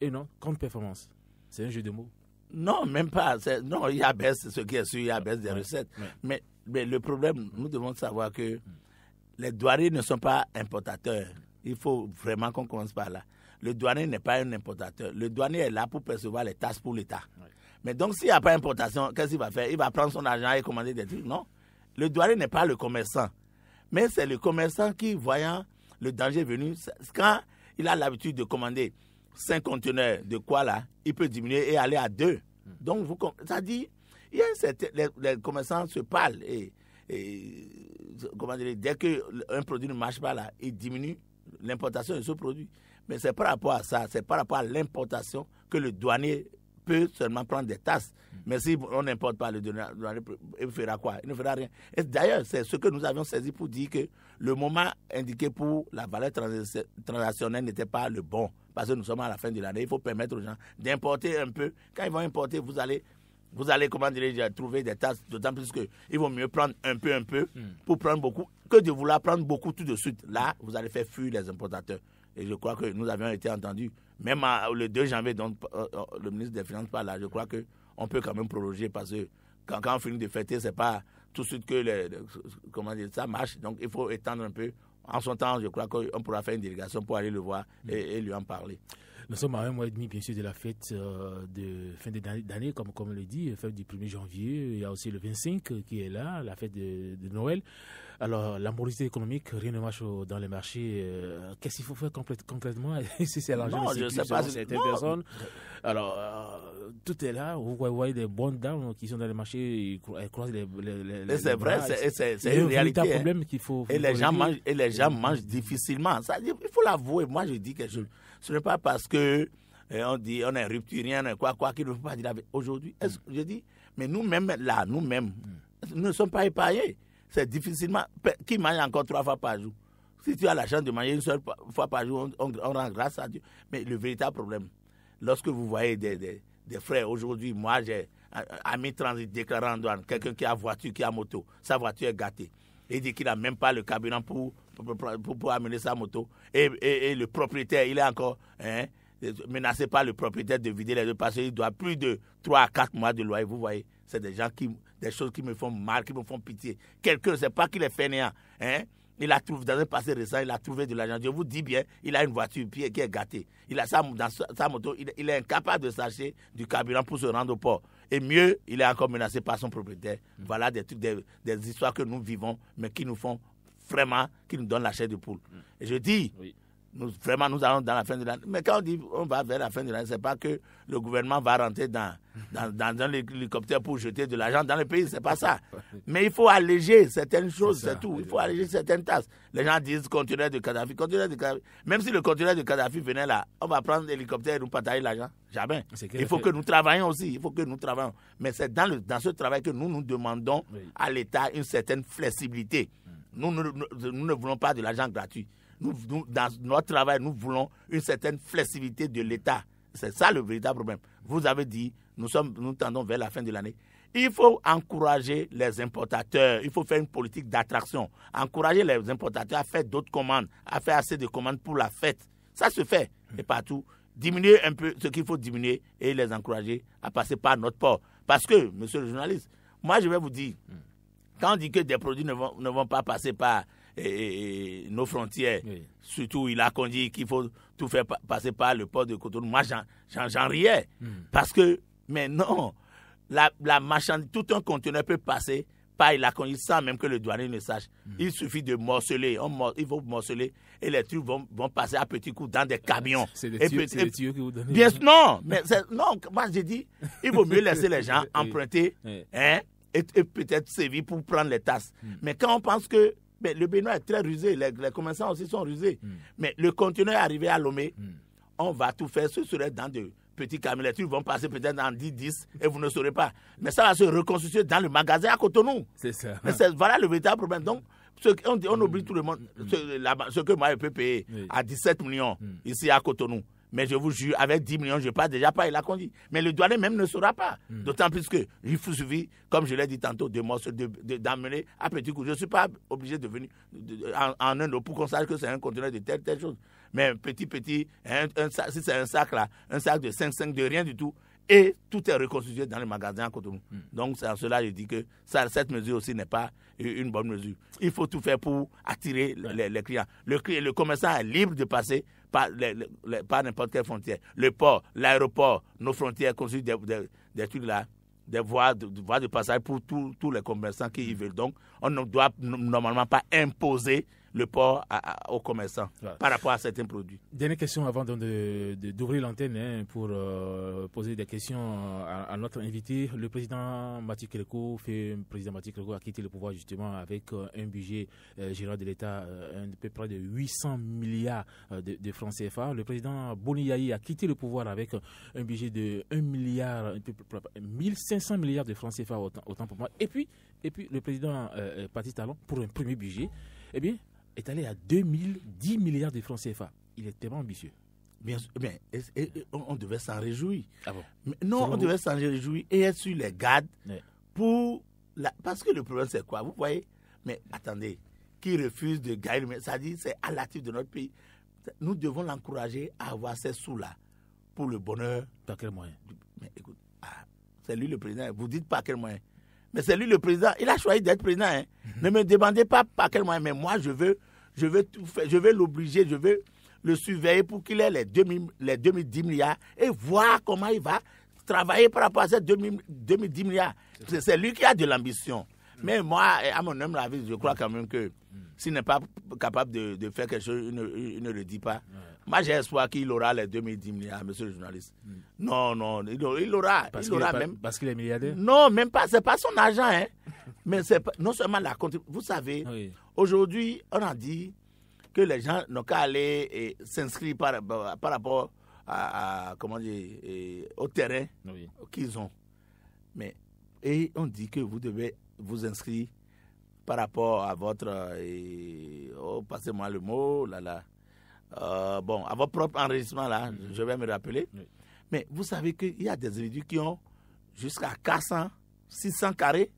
et non contre-performance. C'est un jeu de mots. Non, même pas. Non, il y a baisse, ce qui est sûr, il y a baisse des recettes. Mais, le problème, nous devons savoir que les douaniers ne sont pas importateurs. Il faut vraiment qu'on commence par là. Le douanier n'est pas un importateur. Le douanier est là pour percevoir les taxes pour l'État. Mais donc, s'il n'y a pas d'importation, qu'est-ce qu'il va faire Il va prendre son argent et commander des trucs. Non. Le douanier n'est pas le commerçant. Mais c'est le commerçant qui, voyant le danger venu, quand il a l'habitude de commander 5 conteneurs de quoi là, il peut diminuer et aller à 2. Hmm. Donc, vous, ça dit, les, commerçants se parlent et, comment dire, dès qu'un produit ne marche pas là, il diminue l'importation de ce produit. Mais c'est par rapport à ça, c'est par rapport à l'importation que le douanier peut seulement prendre des tasses. Hmm. Mais si on n'importe pas le douanier, il fera quoi Il ne fera rien. Et d'ailleurs, c'est ce que nous avions saisi pour dire que le moment indiqué pour la valeur transactionnelle n'était pas le bon parce que nous sommes à la fin de l'année, il faut permettre aux gens d'importer un peu. Quand ils vont importer, vous allez, vous allez comment dirais trouver des tasses, d'autant plus qu'il vaut mieux prendre un peu, un peu, hmm. pour prendre beaucoup, que de vouloir prendre beaucoup tout de suite. Là, vous allez faire fuir les importateurs. Et je crois que nous avions été entendus, même le 2 janvier, donc euh, euh, le ministre des Finances parle là, je crois qu'on peut quand même prolonger parce que quand, on finit de fêter, c'est pas tout de suite que comment dire, ça marche. Donc il faut étendre un peu en son temps, je crois qu'on pourra faire une délégation pour aller le voir mm. et, lui en parler. Nous sommes à un mois et demi, bien sûr, de la fête euh, de fin d'année, comme, comme on le dit, fête du 1er janvier. Il y a aussi le 25 qui est là, la fête de Noël. Alors, la moralité économique, rien ne marche dans les marchés. Euh, qu'est-ce qu'il faut faire concrètement [LAUGHS] Si c'est l'argent, je sais pas. une personne. Alors, euh, tout est là. Vous voyez des bonnes dames qui sont dans les marchés, croisent les. c'est vrai, c'est une réalité. C'est un hein. problème qu'il faut, Et les, gens mangent, les gens mangent difficilement. Ça, il faut l'avouer. Moi, je dis que ce n'est pas parce que. Euh, on dit on est rupturien, quoi, quoi, qu'il ne faut pas dire aujourd'hui. Mm. Je dis, mais nous-mêmes, là, nous-mêmes, mm. nous ne sommes pas épargnés c'est difficilement. Qui mange encore trois fois par jour Si tu as la chance de manger une seule fois par jour, on, rend grâce à Dieu. Mais le véritable problème, lorsque vous voyez des, des, frères, aujourd'hui, moi j'ai euh, euh, ami transit déclarant douane, quelqu'un qui a voiture, qui a moto, sa voiture est gâtée. Il dit qu'il n'a même pas le cabinet pour pour, amener sa moto. Et, le propriétaire, il est encore hein, menacé pas le propriétaire de vider les deux parce qu'il doit plus de 3 à 4 mois de loyer. Vous voyez, c'est des gens qui, des choses qui me font mal, qui me font pitié. Quelqu'un, ne sait pas qu'il est fainéant. Hein? Il a trouvé dans un passé récent, il a trouvé de l'argent. Je vous dis bien, il a une voiture qui est gâtée. Il a sa, dans sa moto, il, est incapable de s'acheter du carburant pour se rendre au port. Et mieux, il est encore menacé par son propriétaire. Mm. Voilà des, trucs, des, histoires que nous vivons, mais qui nous font vraiment, qui nous donnent la chair de poule. Mm. Et je dis, nous, vraiment, nous allons dans la fin de l'année. Mais quand on dit on va vers la fin de l'année, ce n'est pas que le gouvernement va rentrer dans, dans, dans pour jeter de l'argent dans le pays, ce n'est pas ça. Mais il faut alléger certaines choses, c'est tout. Il faut alléger certaines tasses. Les gens disent continuer de Kadhafi, continuer de Kadhafi. Même si le continuer de Kadhafi venait là, on va prendre l'hélicoptère et nous partager l'argent. Jamais. Il faut que nous travaillions aussi. Il faut que nous travaillions. Mais c'est dans, dans ce travail que nous nous demandons à l'État une certaine flexibilité. Hmm. nous, nous ne voulons pas de l'argent gratuit dans notre travail, nous voulons une certaine flexibilité de l'État. C'est ça le véritable problème. Vous avez dit, nous, sommes, nous tendons vers la fin de l'année. Il faut encourager les importateurs, il faut faire une politique d'attraction, encourager les importateurs à faire d'autres commandes, à faire assez de commandes pour la fête. Ça se fait et tout. Diminuer un peu ce qu'il faut diminuer et les encourager à passer par notre port. Parce que, monsieur le journaliste, moi je vais vous dire, quand on dit que des produits ne vont pas passer par et, nos frontières. Surtout, il a conduit qu'il faut tout faire passer par le port de Cotonou. Moi, j'en riais. Hmm. Parce que, mais non, la, la marchandise, tout un conteneur peut passer par a conduite sans même que le douanier ne sache. Hmm. Il suffit de morceler. il faut morceler et les trucs vont, passer à petits coups dans des camions. C'est des, tuyaux que vous donnez. Bien, non, mais non, moi j'ai dit, il vaut mieux laisser les gens [LAUGHS] emprunter. Hein, et, peut-être servir pour prendre les tasses. Hmm. Mais quand on pense que mais le Bénin est très rusé, les, commerçants aussi sont rusés. Hmm. Mais le contenu est arrivé à Lomé, hmm. on va tout faire, ce serait dans de petits camionnettes, ils vont passer peut-être dans 10, 10 et vous ne saurez pas. Mais ça va se reconstituer dans le magasin à Cotonou. C'est ça. voilà le véritable problème. Donc, on, oublie hmm. tout le monde, ce, que moi je peux payer à 17 millions ici à Cotonou. Mais je vous jure, avec 10 millions, je passe déjà pas, il a conduit. Mais le douanier même ne saura pas. Hmm. D'autant plus que il faut suivre, comme je l'ai dit tantôt, de morceaux d'amener à petit coup. Je ne suis pas obligé de venir en, un lot pour qu'on sache que c'est un conteneur de telle, telle chose. Mais petit, petit, si c'est un sac là, un sac de 5, 5, de rien du tout, et tout est reconstitué dans les magasins à Cotonou. Hmm. Donc, c'est cela que je dis que cette mesure aussi n'est pas une bonne mesure. Il faut tout faire pour attirer les, clients. le commerçant est libre de passer, pas, pas n'importe quelle frontière. Le port, l'aéroport, nos frontières construisent des, des, trucs là, des voies de passage pour tous les commerçants qui y veulent. Donc, on ne doit normalement pas imposer le port aux commerçants par rapport à certains produits. Dernière question avant d'ouvrir de, d'ouvrir l'antenne hein, pour euh, poser des questions à, notre invité. Le président Mathieu Kérékou fait, président Mathieu a quitté le pouvoir justement avec euh, un budget euh, général de l'État de peu près de 800 milliards de, francs CFA. Le président Boniaï a quitté le pouvoir avec un budget de 1 milliard, 1500 milliards de francs CFA autant, pour moi. Et puis, et puis le président Patrice Talon pour un premier budget. Eh bien, est allé à 2010 milliards de francs CFA. Il est tellement ambitieux. Bien sûr, on devait s'en réjouir. Ah non, on devait s'en réjouir et être sur les gardes pour la... Parce que le problème, c'est quoi Vous voyez Mais attendez, qui refuse de gagner, ça dit c'est à l'actif de notre pays. Nous devons l'encourager à avoir ces sous-là pour le bonheur. Par quel moyen Mais écoute, ah, c'est lui le président. Vous dites par quel moyen Mais c'est lui le président. Il a choisi d'être président. Hein. Mhm. ne me demandez pas par quel moyen. Mais moi, je veux je vais je vais l'obliger, je veux le surveiller pour qu'il ait les 2010 milliards et voir comment il va travailler par rapport à ces 2010 milliards. C'est lui qui a de l'ambition. Mais moi, à mon humble avis, je crois quand même que s'il n'est pas capable de, faire quelque chose, il ne, le dit pas. Moi, j'ai espoir qu'il aura les 2010 milliards, monsieur le journaliste. Mm. Non, non, il, aura. Parce même. Parce qu'il est milliardaire Non, même pas. C'est pas son argent, hein. [LAUGHS] Mais c'est non seulement la contribution. Vous savez, aujourd'hui, on a dit que les gens n'ont qu'à aller s'inscrire par, par, rapport à, comment dire, au terrain qu'ils ont. Mais, et on dit que vous devez vous inscrire par rapport à votre. oh, passez-moi le mot, là là. Euh, bon, à vos propre enregistrement, là, je vais me rappeler. Mais vous savez qu'il y a des individus qui ont jusqu'à 400, 600 carrés.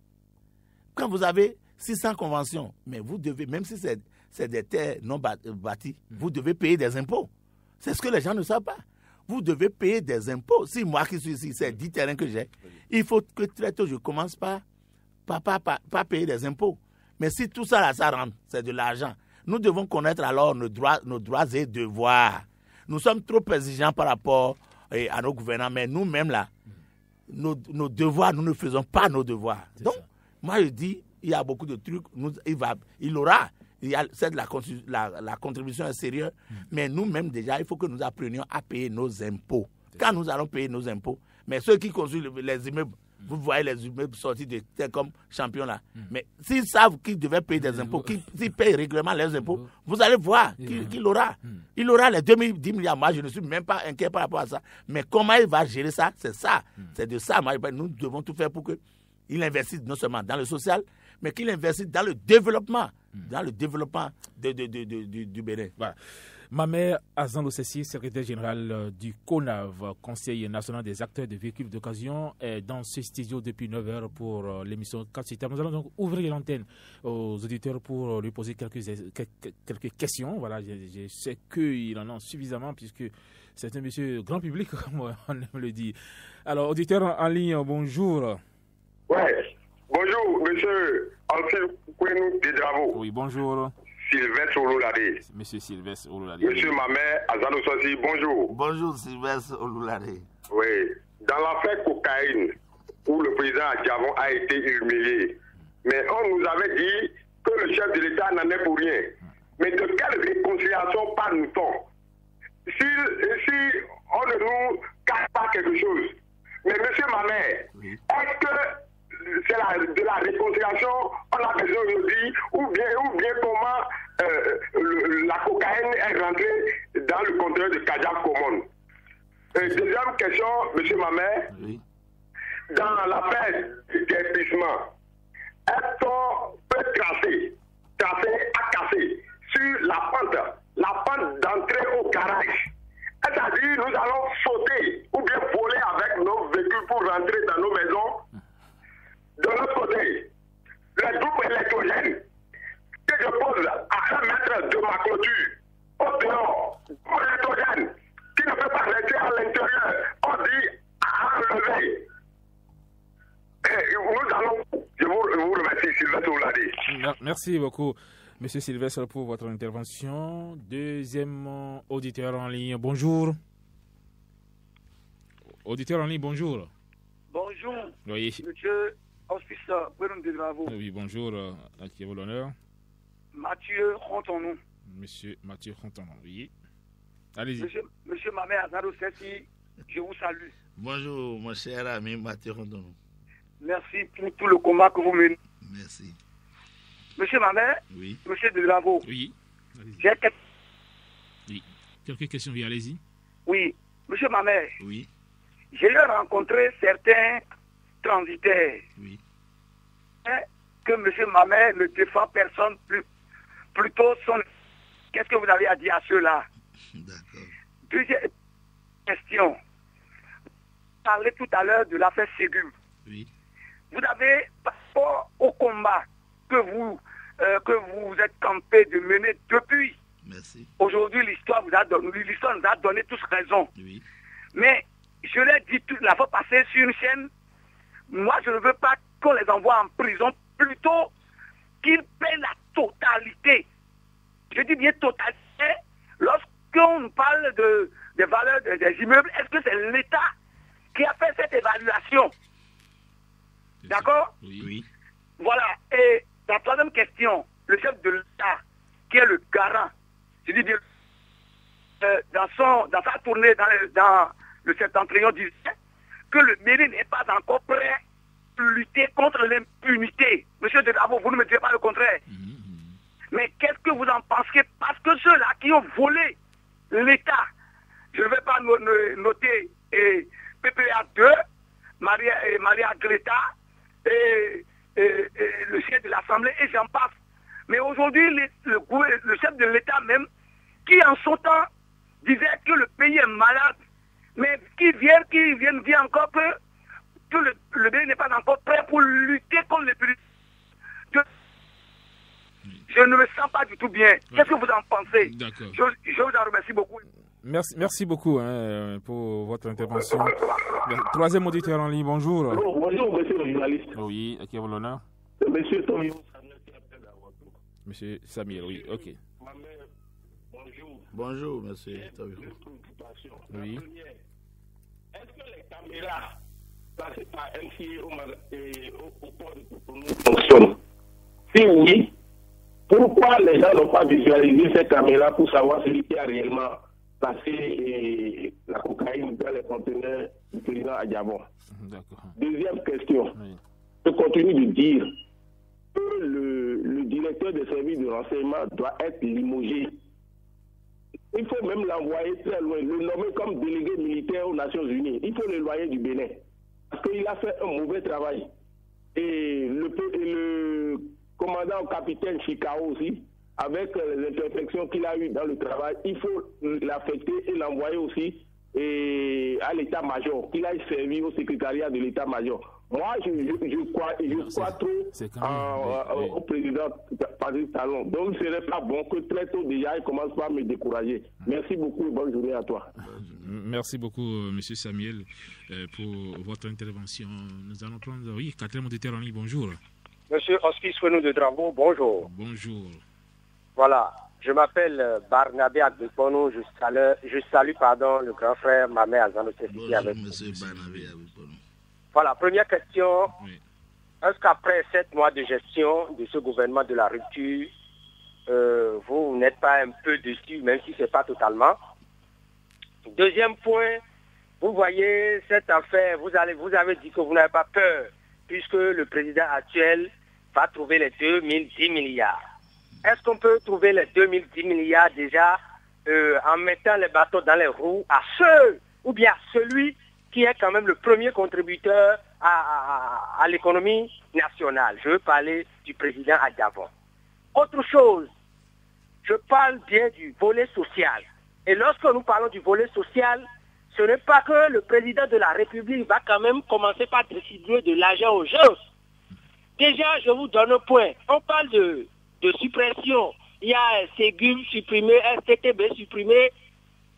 Quand vous avez 600 conventions, mais vous devez, même si c'est des terres non euh, bâties, mm. vous devez payer des impôts. C'est ce que les gens ne savent pas. Vous devez payer des impôts. Si moi qui suis ici, c'est 10 terrains que j'ai, il faut que très tôt je commence par pas, pas, pas, pas payer des impôts. Mais si tout ça, là, ça rentre, c'est de l'argent. Nous devons connaître alors nos droits, nos droits et devoirs. Nous sommes trop exigeants par rapport eh, à nos gouvernants, mais nous-mêmes, là, nos, devoirs, nous ne faisons pas nos devoirs. Donc, moi, je dis, il y a beaucoup de trucs, nous, il, va, il aura, il la, la, la, contribution est hmm. mais nous-mêmes, déjà, il faut que nous apprenions à payer nos impôts. Quand nous allons payer nos impôts, mais ceux qui construisent les immeubles, Mm. Vous voyez les humains sortir de comme champions là. Mm. Mais s'ils savent qu'ils devaient payer des mm. impôts, s'ils payent régulièrement leurs impôts, vous allez voir qu'il l'aura. aura. Il aura les 2010 milliards. Moi, je ne suis même pas inquiet par rapport à ça. Mais comment il va gérer ça C'est ça. C'est de ça. Moi, nous devons tout faire pour qu'il investisse non seulement dans le social, mais qu'il investisse dans le développement. Dans le développement de, de, de, du Bénin. Voilà. Ma Azan Lossessi, secrétaire générale euh, du CONAV, Conseil national des acteurs de véhicules d'occasion, est dans ce studio depuis 9h pour euh, l'émission 4 Nous allons donc ouvrir l'antenne aux auditeurs pour euh, lui poser quelques, quelques questions. Voilà, je, sais qu'il en ont suffisamment puisque c'est un monsieur grand public, [LAUGHS] comme on aime le dit. Alors, auditeur en ligne, bonjour. Ouais, bonjour, monsieur Kouenou Oui, bonjour. Sylvestre Oloulade. Monsieur Sylvestre Oloulade. Monsieur Mamé Azano Sosi, bonjour. Bonjour Sylvestre Ouloulade. Oui. Dans l'affaire cocaïne, où le président Adjavon a été humilié, mais on nous avait dit que le chef de l'État n'en est pour rien. Mais de quelle réconciliation parle-t-on si, si on ne nous cache pas quelque chose, mais monsieur Mamé, est-ce que c'est de la réconciliation, on a besoin aujourd'hui, ou bien, ou bien comment euh, la cocaïne est rentrée dans le compteur de Kajak Common. Euh, deuxième question, Monsieur Mamet. Dans la paix du dépuissement, est-on peut tracer, tracer à casser sur la pente, la pente d'entrée au garage C'est-à-dire, nous allons sauter ou bien voler avec nos véhicules pour rentrer dans nos maisons de l'autre côté, les groupe électrogène que je pose à un mètre de ma clôture, au dehors, pour électrogène qui ne peut pas rester à l'intérieur, on dit à enlever. Et nous allons, je vous, vous remercie, Sylvestre Merci beaucoup. Monsieur Sylvestre, pour votre intervention. Deuxièmement, auditeur en ligne, bonjour. Auditeur en ligne, bonjour. Bonjour. Monsieur Bonjour, de Oui, bonjour, euh, à qui est l'honneur Mathieu Rontonou. Monsieur Mathieu Rontonou, oui. Allez-y. Monsieur, monsieur Azaro, Sessi, je vous salue. Bonjour, mon cher ami Mathieu Rontonou. Merci pour tout le combat que vous menez. Merci. Monsieur Mamère, oui. monsieur de Bravo. Oui. J'ai quelques... Oui. quelques questions, oui, allez-y. Oui, monsieur Mamère. Oui. J'ai rencontré certains transitaire. Hein, que M. Mamet ne défend personne plus. Plutôt son... Qu'est-ce que vous avez à dire à ceux-là [LAUGHS] Deuxième question. Vous parlez tout à l'heure de l'affaire Ségum. Oui. Vous avez, par rapport au combat que vous, euh, que vous êtes campé de mener depuis, Merci. Aujourd'hui, l'histoire vous a donné, l'histoire nous a donné tous raison. Mais je l'ai dit toute la fois passée sur une chaîne moi, je ne veux pas qu'on les envoie en prison, plutôt qu'ils paient la totalité. Je dis bien totalité. Lorsqu'on parle de, des valeurs des immeubles, est-ce que c'est l'État qui a fait cette évaluation D'accord Oui. Voilà. Et la troisième question, le chef de l'État, qui est le garant, je dis bien, euh, dans, son, dans sa tournée dans le, dans le septentrion que le mairie n'est pas encore prêt à lutter contre l'impunité. Monsieur Delabo, vous ne me direz pas le contraire. Mhm. Mais qu'est-ce que vous en pensez Parce que ceux-là qui ont volé l'État, je ne vais pas noter et PPA 2, Maria, Maria Greta, et, le chef de l'Assemblée, et j'en passe. Mais aujourd'hui, le chef de l'État même, qui en son temps disait que le pays est malade, mais qui viennent, qui viennent, viennent encore que tout le, le pays n'est pas encore prêt pour lutter contre les plus. Je, ne me sens pas du tout bien. Qu'est-ce que vous en pensez je, je vous en remercie beaucoup. Merci, merci beaucoup hein, euh, pour votre intervention. Troisième auditeur en ligne, bonjour. Bonjour, monsieur le journaliste. Oui, à qui avez l'honneur Monsieur Samir. Monsieur Samir, oui, ok. bonjour. Bonjour, monsieur Oui. Est-ce que les caméras placées par MCA au, au, port de fonctionnent Si oui, pourquoi les gens n'ont pas visualisé ces caméras pour savoir celui qui a réellement placé la cocaïne dans les conteneurs du président Adjabon Deuxième question. Je continue de dire que le, le directeur des services de renseignement doit être limogé il faut même l'envoyer très loin, le nommer comme délégué militaire aux Nations Unies. Il faut le loyer du Bénin. Parce qu'il a fait un mauvais travail. Et le, le commandant capitaine Chicao aussi, avec euh, les imperfections qu'il a eues dans le travail, il faut l'affecter et l'envoyer aussi à l'état-major, qu'il aille servi au secrétariat de l'état-major. Moi, je, crois, je crois trop euh, au président Patrick Talon. Donc, ce n'est pas bon que très tôt déjà, il commence par me décourager. Merci beaucoup et bonne journée à toi. Merci beaucoup, euh, Monsieur Samuel, euh, pour votre intervention. Nous allons prendre, oui, Catherine Monteterani, bonjour. Monsieur Hospice nous de Dravo, bonjour. Bonjour. Voilà, je m'appelle Barnabé Agbepono. Je salue, pardon, le grand frère, ma mère, Azano avec monsieur Barnabé Agbepono. Voilà, première question. Est-ce qu'après sept mois de gestion de ce gouvernement de la rupture, euh, vous n'êtes pas un peu dessus, même si ce n'est pas totalement Deuxième point, vous voyez cette affaire, vous, avez dit que vous n'avez pas peur, puisque le président actuel va trouver les 2010 milliards. Est-ce qu'on peut trouver les 2010 milliards déjà euh, en mettant les bateaux dans les roues à ceux ou bien à celui qui est quand même le premier contributeur à, l'économie nationale. Je veux parler du président Adjavon. Autre chose, je parle bien du volet social. Et lorsque nous parlons du volet social, ce n'est pas que le président de la République va quand même commencer par distribuer de l'argent aux gens. Déjà, je vous donne un point. On parle de, suppression. Il y a Ségum supprimé, STTB supprimé.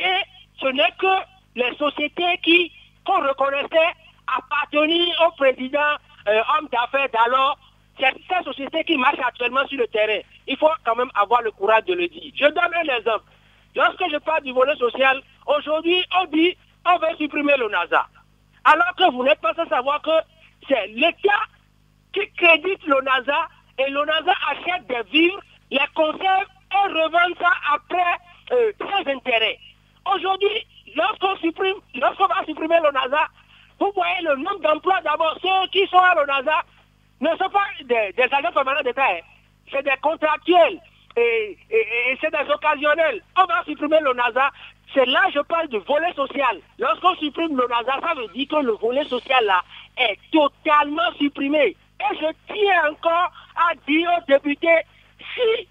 Et ce n'est que les sociétés qui qu'on reconnaissait appartenir au président euh, homme d'affaires d'alors. C'est cette société qui marche actuellement sur le terrain. Il faut quand même avoir le courage de le dire. Je donne un exemple. Lorsque je parle du volet social, aujourd'hui, on dit on veut supprimer le NASA. Alors que vous n'êtes pas sans savoir que c'est l'État qui crédite le NASA et le NASA achète des vivres, les conserve et revend ça après euh, ses intérêts. Aujourd'hui, lorsqu'on supprime, lorsqu'on va supprimer le NASA, vous voyez le nombre d'emplois d'abord, ceux qui sont à le Nasa ne sont pas des, agents permanents d'État, hein. c'est des contractuels et, c'est des occasionnels. On va supprimer le NASA. c'est là que je parle du volet social. Lorsqu'on supprime le NASA, ça veut dire que le volet social là est totalement supprimé. Et je tiens encore à dire aux députés, si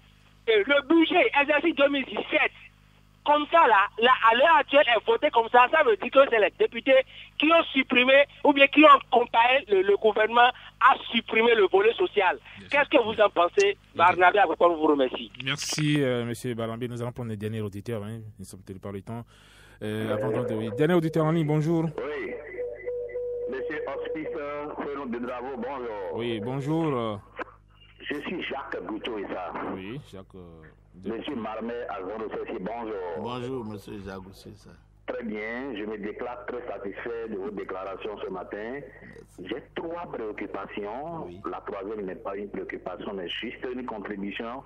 euh, le budget exercice 2017 comme ça, là, là à l'heure actuelle, est votée comme ça, ça veut dire que c'est les députés qui ont supprimé ou bien qui ont comparé le, gouvernement à supprimer le volet social. Qu'est-ce que vous en pensez, Barnabé à quoi, vous remercie. Merci, M. Euh, Monsieur Barnabé. Nous allons prendre le dernier auditeur. Hein. sont sommes être par le temps. Euh, euh, dernier auditeur en ligne, bonjour. Oui. Monsieur Hospice Selon de Bravo, bonjour. Oui, bonjour. Je suis Jacques Boutot, et ça. Oui, Jacques. Monsieur Marmet, Alvaro bonjour. Bonjour, monsieur ça. Très bien, je me déclare très satisfait de vos déclarations ce matin. J'ai trois préoccupations. La troisième n'est pas une préoccupation, mais juste une contribution.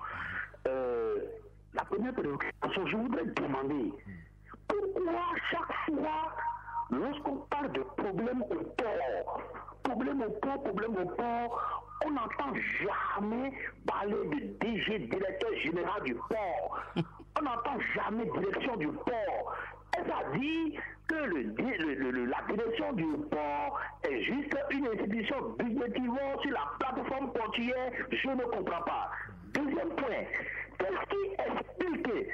Euh, la première préoccupation, je voudrais demander pourquoi chaque fois Lorsqu'on parle de problème au port, problème au port, problème au port, on n'entend jamais parler de DG, directeur général du port. On n'entend jamais direction du port. Est-ce à dire que la direction du port est juste une institution budgétive sur la plateforme portuaire. Je ne comprends pas. Deuxième point, qu'est-ce qui explique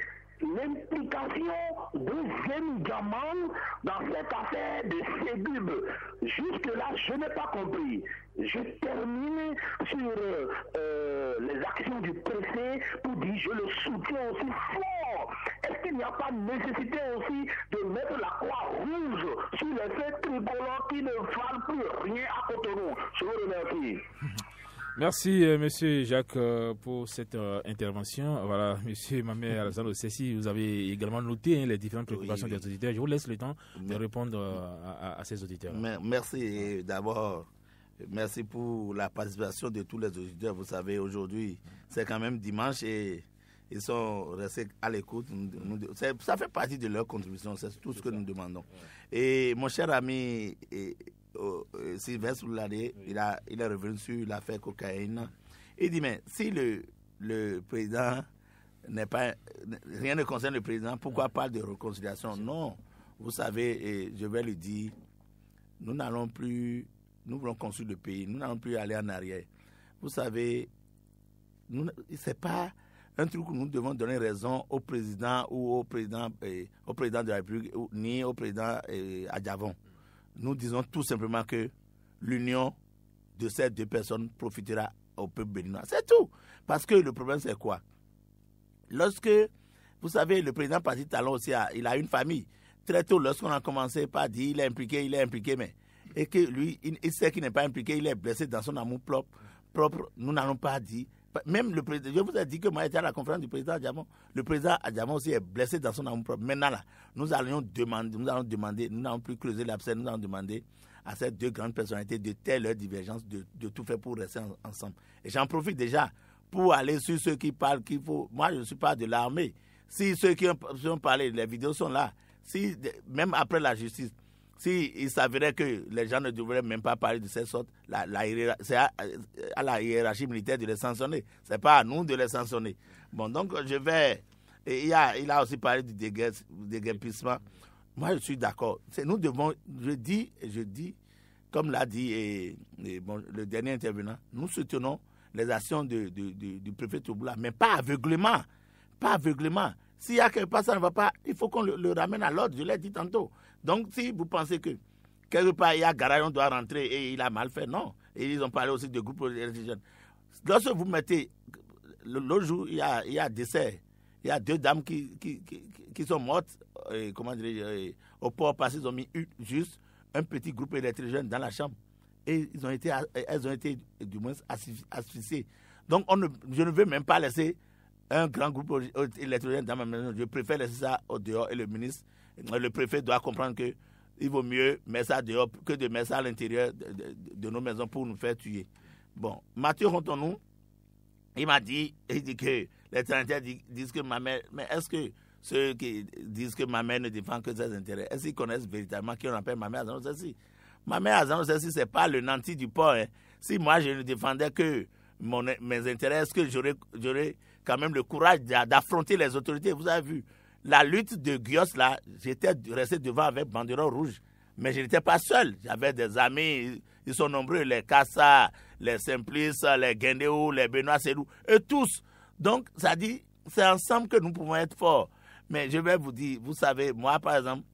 l'implication de Gamal dans cette affaire de Ségub. Jusque-là, je n'ai pas compris. Je termine sur euh, euh, les actions du PC pour dire je le soutiens aussi fort. Est-ce qu'il n'y a pas nécessité aussi de mettre la croix rouge sur les faits tricolores qui ne valent plus rien à Cotonou Je vous remercie. Merci, M. Euh, monsieur Jacques, euh, pour cette euh, intervention. Voilà, [LAUGHS] monsieur Mamé Alassane Sessi, vous avez également noté hein, les différentes préoccupations des auditeurs. Je vous laisse le temps de répondre à, ces auditeurs. Merci d'abord. Merci pour la participation de tous les auditeurs. Vous savez, aujourd'hui, c'est quand même dimanche et ils sont restés à l'écoute. Ça fait partie de leur contribution. C'est tout ce que nous demandons. Et mon cher ami euh, euh Sylvestre sur il, a, il est revenu sur l'affaire cocaïne. Il dit, mais si le, le président n'est pas... Rien ne concerne le président, pourquoi ah. pas de réconciliation Non, vous savez, je vais lui dire, nous n'allons plus... Nous voulons construire le pays, nous n'allons plus aller en arrière. Vous savez, c'est pas un truc où nous devons donner raison au président ou au président, au président de la République, ni au président eh, à nous disons tout simplement que l'union de ces deux personnes profitera au peuple béninois. C'est tout. Parce que le problème, c'est quoi Lorsque, vous savez, le président Patrick Talon aussi, a, il a une famille. Très tôt, lorsqu'on a commencé pas dit, il est impliqué, il est impliqué, mais. Et que lui, il, sait qu'il n'est pas impliqué, il est blessé dans son amour propre. propre nous n'allons pas dit même le président, je vous ai dit que moi j'étais à la conférence du président Adjamon. Le président Adjamon aussi est blessé dans son amour propre. Maintenant là, nous allons demander, nous allons demander, nous n'allons plus creuser l'abcès, nous allons demander à ces deux grandes personnalités de telle leur divergence, de, tout faire pour rester ensemble. Et j'en profite déjà pour aller sur ceux qui parlent qu'il faut. Moi, je ne suis pas de l'armée. Si ceux qui ont, parlé, les vidéos sont là. Si, même après la justice, s'il s'avérait que les gens ne devraient même pas parler de cette sorte, la, c'est à, la hiérarchie militaire de les sanctionner. Ce n'est pas à nous de les sanctionner. Bon, donc je vais. Et il, a, il a aussi parlé du déguerpissement. Moi, je suis d'accord. Nous devons, je dis, je dis, comme l'a dit le dernier intervenant, nous soutenons les actions de, du préfet Touboula, mais pas aveuglément. Pas aveuglément. S'il y a quelque part, ça ne va pas, il faut qu'on le ramène à l'ordre, je l'ai dit tantôt. Donc, si vous pensez que quelque part, il y a garage, on doit rentrer et il a mal fait, non. Et ils ont parlé aussi de groupes jeunes. Lorsque vous mettez, l'autre jour, il y a, il y a décès. Il y a deux dames qui, qui, sont mortes, euh, comment dire, euh, au port parce qu'ils ont mis juste un petit groupe électrogène dans la chambre. Et ils ont été, elles ont été, du moins, asphyxiées. Donc, on ne, je ne veux même pas laisser un grand groupe électrogène euh, dans ma maison. Je préfère laisser ça au dehors et le ministre le préfet doit comprendre que il vaut mieux mettre ça dehors que de mettre ça à l'intérieur de, nos maisons pour nous faire tuer. Bon, Mathieu Rontonou, il m'a dit, il dit que les Trinitaires disent que ma mère, mais est-ce que ceux qui disent que ma mère ne défend que ses intérêts, est-ce qu'ils connaissent véritablement qui on appelle ma mère Azano Ma mère Azano Sessi, n'est pas le nanti du port. Hein. Si moi je ne défendais que mes intérêts, est-ce que j'aurais quand même le courage d'affronter les autorités Vous avez vu, la lutte de Guyos, là, j'étais resté devant avec banderoles rouge. Mais je n'étais pas seul. J'avais des amis, ils sont nombreux, les Kassa, les Simplice, les Guendéou, les Benoît Selou, et tous. Donc, ça dit, c'est ensemble que nous pouvons être forts. Mais je vais vous dire, vous savez, moi, par exemple,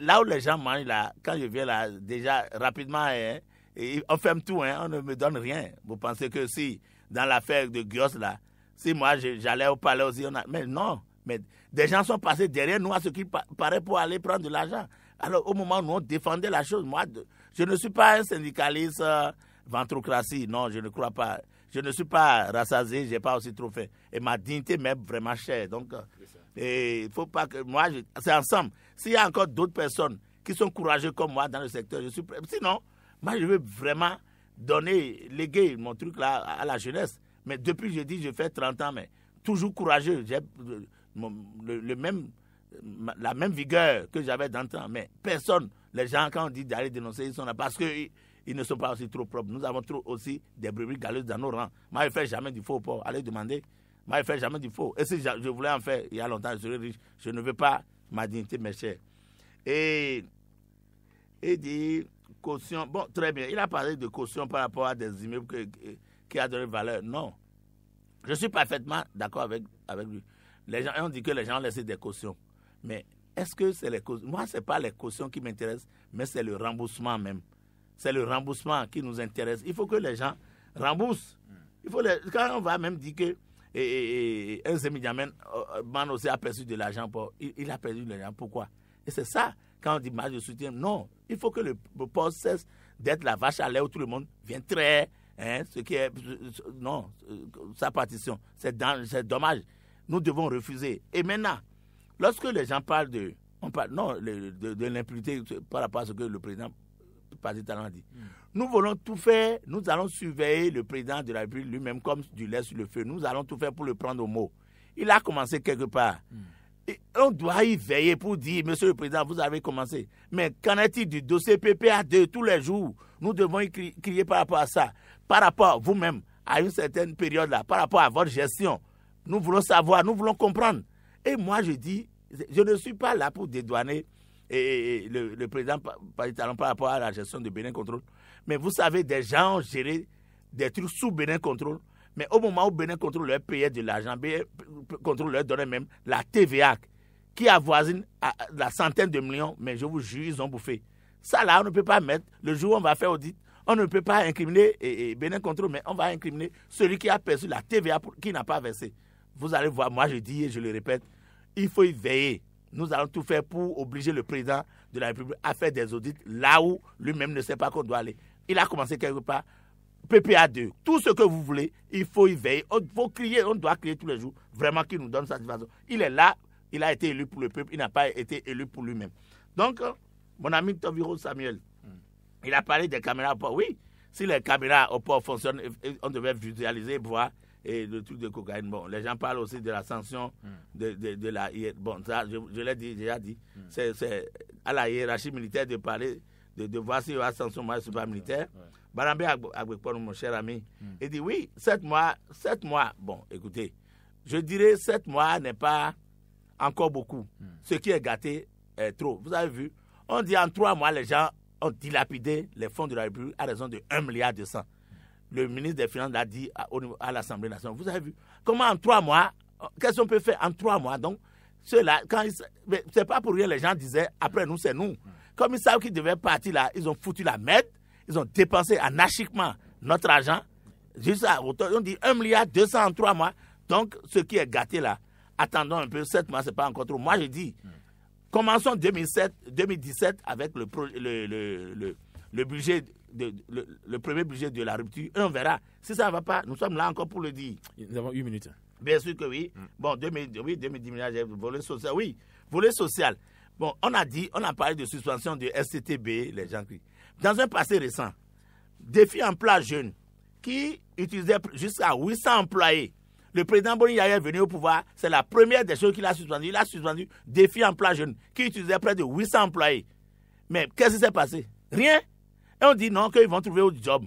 là où les gens mangent, là, quand je viens là, déjà, rapidement, hein, et on ferme tout, hein, on ne me donne rien. Vous pensez que si, dans l'affaire de Guyos, là, si moi j'allais au palais aussi, on a... mais non, mais des gens sont passés derrière nous à ce qui paraît pour aller prendre de l'argent. Alors au moment où on défendait la chose, moi, je ne suis pas un syndicaliste euh, ventrocratie, non, je ne crois pas. Je ne suis pas rassasié, je n'ai pas aussi trop fait. Et ma dignité m'est vraiment chère. Donc, euh, il ne faut pas que moi, c'est ensemble. S'il y a encore d'autres personnes qui sont courageuses comme moi dans le secteur, je suis Sinon, moi, je veux vraiment donner, léguer mon truc là à la jeunesse. Mais depuis, je dis, je fais 30 ans, mais toujours courageux. Euh, le, même, la même vigueur que j'avais d'antan, Mais personne, les gens, quand on dit d'aller dénoncer, ils sont là parce qu'ils ils ne sont pas aussi trop propres. Nous avons trop aussi des brebis galeuses dans nos rangs. Moi, je ne fais jamais du faux pour aller demander. Moi, je ne fais jamais du faux. Et si je voulais en faire il y a longtemps, je serais riche. Je ne veux pas ma dignité, mes chers. Et, et dit caution. Bon, très bien. Il a parlé de caution par rapport à des immeubles qui a donné valeur. Non. Je suis parfaitement d'accord avec, avec lui. Les gens, on dit que les gens laissent des cautions. Mais est-ce que c'est les cautions Moi, ce n'est pas les cautions qui m'intéressent, mais c'est le remboursement même. C'est le remboursement qui nous intéresse. Il faut que les gens remboursent. Il faut Quand on va même dire que et, un semi-diamène, euh, euh, a perdu de l'argent. Il, a perdu de l'argent. Pourquoi Et c'est ça, quand on dit marge de soutien, non. Il faut que le, poste cesse d'être la vache à l'air où tout le monde vient très. Hein, ce qui est. Non, euh, sa partition. C'est dommage nous devons refuser. Et maintenant, lorsque les gens parlent de, non, de, de, l'impunité par rapport à ce que le président pas a dit, hmm. nous voulons tout faire, nous allons surveiller le président de la République lui-même comme du lait sur le feu. Nous allons tout faire pour le prendre au mot. Il a commencé quelque part. Hmm. Et on doit y veiller pour dire, Monsieur le Président, vous avez commencé. Mais qu'en est-il du dossier ppa de tous les jours Nous devons y crier par rapport à ça, par rapport vous-même, à une certaine période-là, par rapport à votre gestion. Nous voulons savoir, nous voulons comprendre. Et moi, je dis, je ne suis pas là pour dédouaner le, le, président Talon par rapport à la gestion de Bénin Contrôle. Mais vous savez, des gens ont géré des trucs sous Bénin Contrôle. Mais au moment où Bénin Contrôle leur payait de l'argent, Bénin Contrôle leur donnait même la TVA qui avoisine la centaine de millions. Mais je vous jure, ils ont bouffé. Ça, là, on ne peut pas mettre. Le jour où on va faire audit, on ne peut pas incriminer et, Bénin Contrôle, mais on va incriminer celui qui a perçu la TVA qui n'a pas versé. Vous allez voir, moi je dis et je le répète, il faut y veiller. Nous allons tout faire pour obliger le président de la République à faire des audits là où lui-même ne sait pas qu'on doit aller. Il a commencé quelque part. PPA2, tout ce que vous voulez, il faut y veiller. Il faut crier, on doit crier tous les jours, vraiment qu'il nous donne satisfaction. Il est là, il a été élu pour le peuple, il n'a pas été élu pour lui-même. Donc, euh, mon ami Toviro Samuel, il a parlé des caméras au port. Oui, si les caméras au port fonctionnent, on devait visualiser, voir et le truc de cocaïne. Bon, les gens parlent aussi de la sanction mm. de, de, la e Bon, ça, je, l'ai dit, déjà dit. Mm. C'est à la hiérarchie militaire de parler, de, de voir s'il y sanction morale militaire. Ouais. mon cher ami, mm. il dit oui, 7 mois, sept mois. Bon, écoutez, je dirais 7 mois n'est pas encore beaucoup. Ce qui est gâté est trop. Vous avez vu, on dit en 3 mois, les gens ont dilapidé les fonds de la République à raison de 1 milliard de cents le ministre des Finances l'a dit à, l'Assemblée nationale. Vous avez vu comment en trois mois, qu'est-ce qu'on peut faire en trois mois Donc, ceux quand c'est pas pour rien, les gens disaient, après nous, c'est nous. Comme ils savent qu'ils devaient partir là, ils ont foutu la merde, ils ont dépensé anarchiquement notre argent, juste on dit 1 milliard 200 en trois mois. Donc, ce qui est gâté là, attendons un peu, sept mois, c'est pas encore trop. Moi, je dis, commençons 2017 avec le, le, le budget le, premier budget de la rupture, on verra. Si ça ne va pas, nous sommes là encore pour le dire. Nous avons 8 minutes. Bien sûr que oui. Mm. Bon, 2010 oui, volet social. Oui, volet social. Bon, on a dit, on a parlé de suspension de STTB, les gens qui. Dans un passé récent, défi en place jeune qui utilisait jusqu'à 800 employés. Le président Boni est venu au pouvoir, c'est la première des choses qu'il a suspendues. Il a suspendu défi en place jeune qui utilisait près de 800 employés. Mais qu'est-ce qui s'est passé Rien. Et on dit non, qu'ils vont trouver autre job.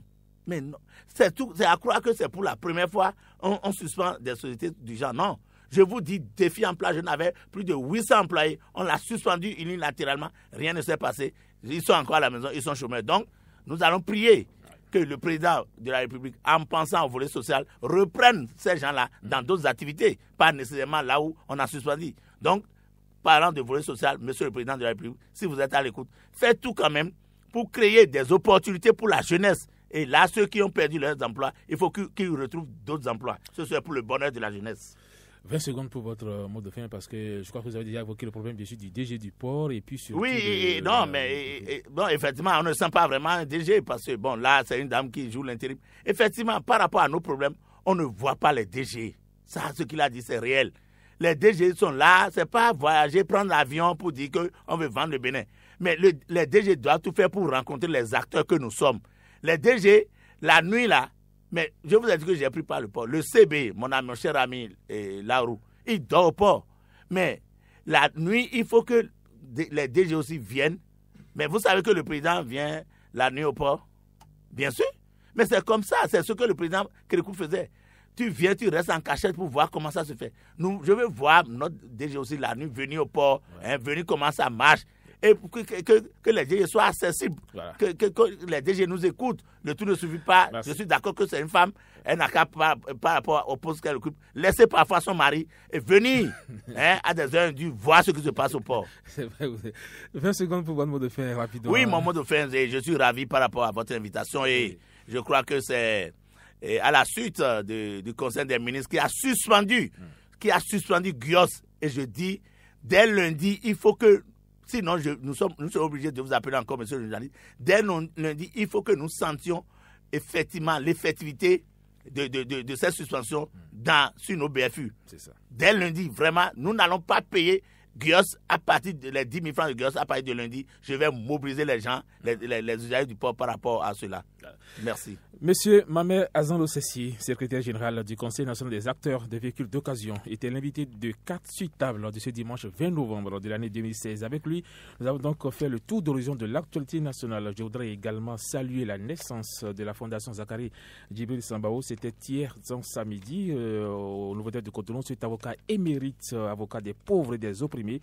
Mais non. C'est, tout, à croire que c'est pour la première fois on, suspend des sociétés du genre. Non. Je vous dis, défi place, je n'avais plus de 800 employés. On l'a suspendu unilatéralement. Rien ne s'est passé. Ils sont encore à la maison, ils sont chômeurs. Donc, nous allons prier que le président de la République, en pensant au volet social, reprenne ces gens-là dans d'autres activités, pas nécessairement là où on a suspendu. Donc, parlant de volet social, monsieur le président de la République, si vous êtes à l'écoute, faites tout quand même pour créer des opportunités pour la jeunesse. Et là, ceux qui ont perdu leurs emplois, il faut qu'ils retrouvent d'autres emplois. Ce serait pour le bonheur de la jeunesse. 20 secondes pour votre euh, mot de fin, parce que je crois que vous avez déjà évoqué le problème du DG du port et puis Oui, non, euh, mais effectivement, on ne sent pas vraiment un DG parce que, bon, là, c'est une dame qui joue l'intérim. Effectivement, par rapport à nos problèmes, on ne voit pas les DG. Ça, ce qu'il a dit, c'est réel les DG sont là, c'est pas voyager, prendre l'avion pour dire qu'on veut vendre le Bénin. Mais les DG doivent tout faire pour rencontrer les acteurs que nous sommes. Les DG, la nuit là, mais je vous ai dit que j'ai pris par le port. Le CB, mon, ami, mon cher ami et Larou, il dort au port. Mais la nuit, il faut que les DG aussi viennent. Mais vous savez que le président vient la nuit au port Bien sûr. Mais c'est comme ça, c'est ce que le président Kérékou faisait. Tu viens, tu restes en cachette pour voir comment ça se fait. Nous, je veux voir notre DG aussi la nuit venir au port, hein, venir comment ça marche et que, que, les DG soient accessibles, que, les DG nous écoutent. Le tout ne suffit pas. Je suis d'accord que c'est une femme, elle n'a qu'à par, rapport au poste qu'elle occupe, Laissez parfois son mari et venir [LAUGHS] hein, à des heures du voir ce qui se passe au port. [LAUGHS] C'est vrai. 20 secondes pour votre mot de fin, rapidement. Oui, hein. mon mot de fin, je suis ravi par rapport à votre invitation et je crois que c'est à la suite euh, de, du Conseil des ministres qui a suspendu, hmm. qui a suspendu Gios Et je dis, dès lundi, il faut que, sinon nous, sommes, nous sommes obligés de vous appeler encore, monsieur le journaliste, dès lundi, il faut que nous sentions effectivement l'effectivité de, de, de, de, cette suspension hmm. dans, sur nos BFU. Ça. Dès lundi, vraiment, nous n'allons pas payer Guyos, à partir de les 10 000 francs de à partir de lundi, je vais mobiliser les gens, les, usagers du port par rapport à cela. Merci. Monsieur Mamet Azan Sessi, secrétaire général du Conseil national des acteurs de véhicules d'occasion, était l'invité de 4 suites tables de ce dimanche 20 novembre de l'année 2016. Avec lui, nous avons donc fait le tour d'horizon de l'actualité nationale. Je voudrais également saluer la naissance de la Fondation Zachary Djibril Sambao. C'était hier, dans samedi, euh, au nouveau de Cotonou, cet avocat émérite, avocat des pauvres et des opprimés il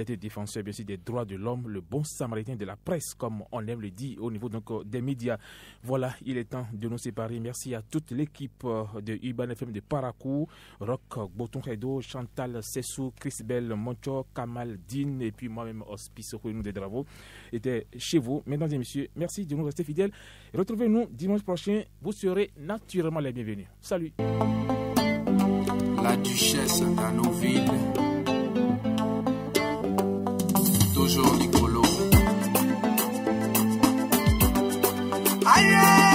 était défenseur, bien sûr, des droits de l'homme, le bon samaritain de la presse, comme on aime le dire au niveau des médias. Voilà, il est temps de nous séparer. Merci à toute l'équipe euh, de Uban FM de Parakou, Rock Boton Redo, Chantal Sessou, Chris Bell, Moncho, Kamal Dine et puis moi-même, Hospice Rouenou des travaux. était chez vous. Mesdames et messieurs, merci de nous rester fidèles. Retrouvez-nous dimanche prochain. Vous serez naturellement les bienvenus. Salut. La duchesse dans nos villes. toujours Nicolo. Aïe!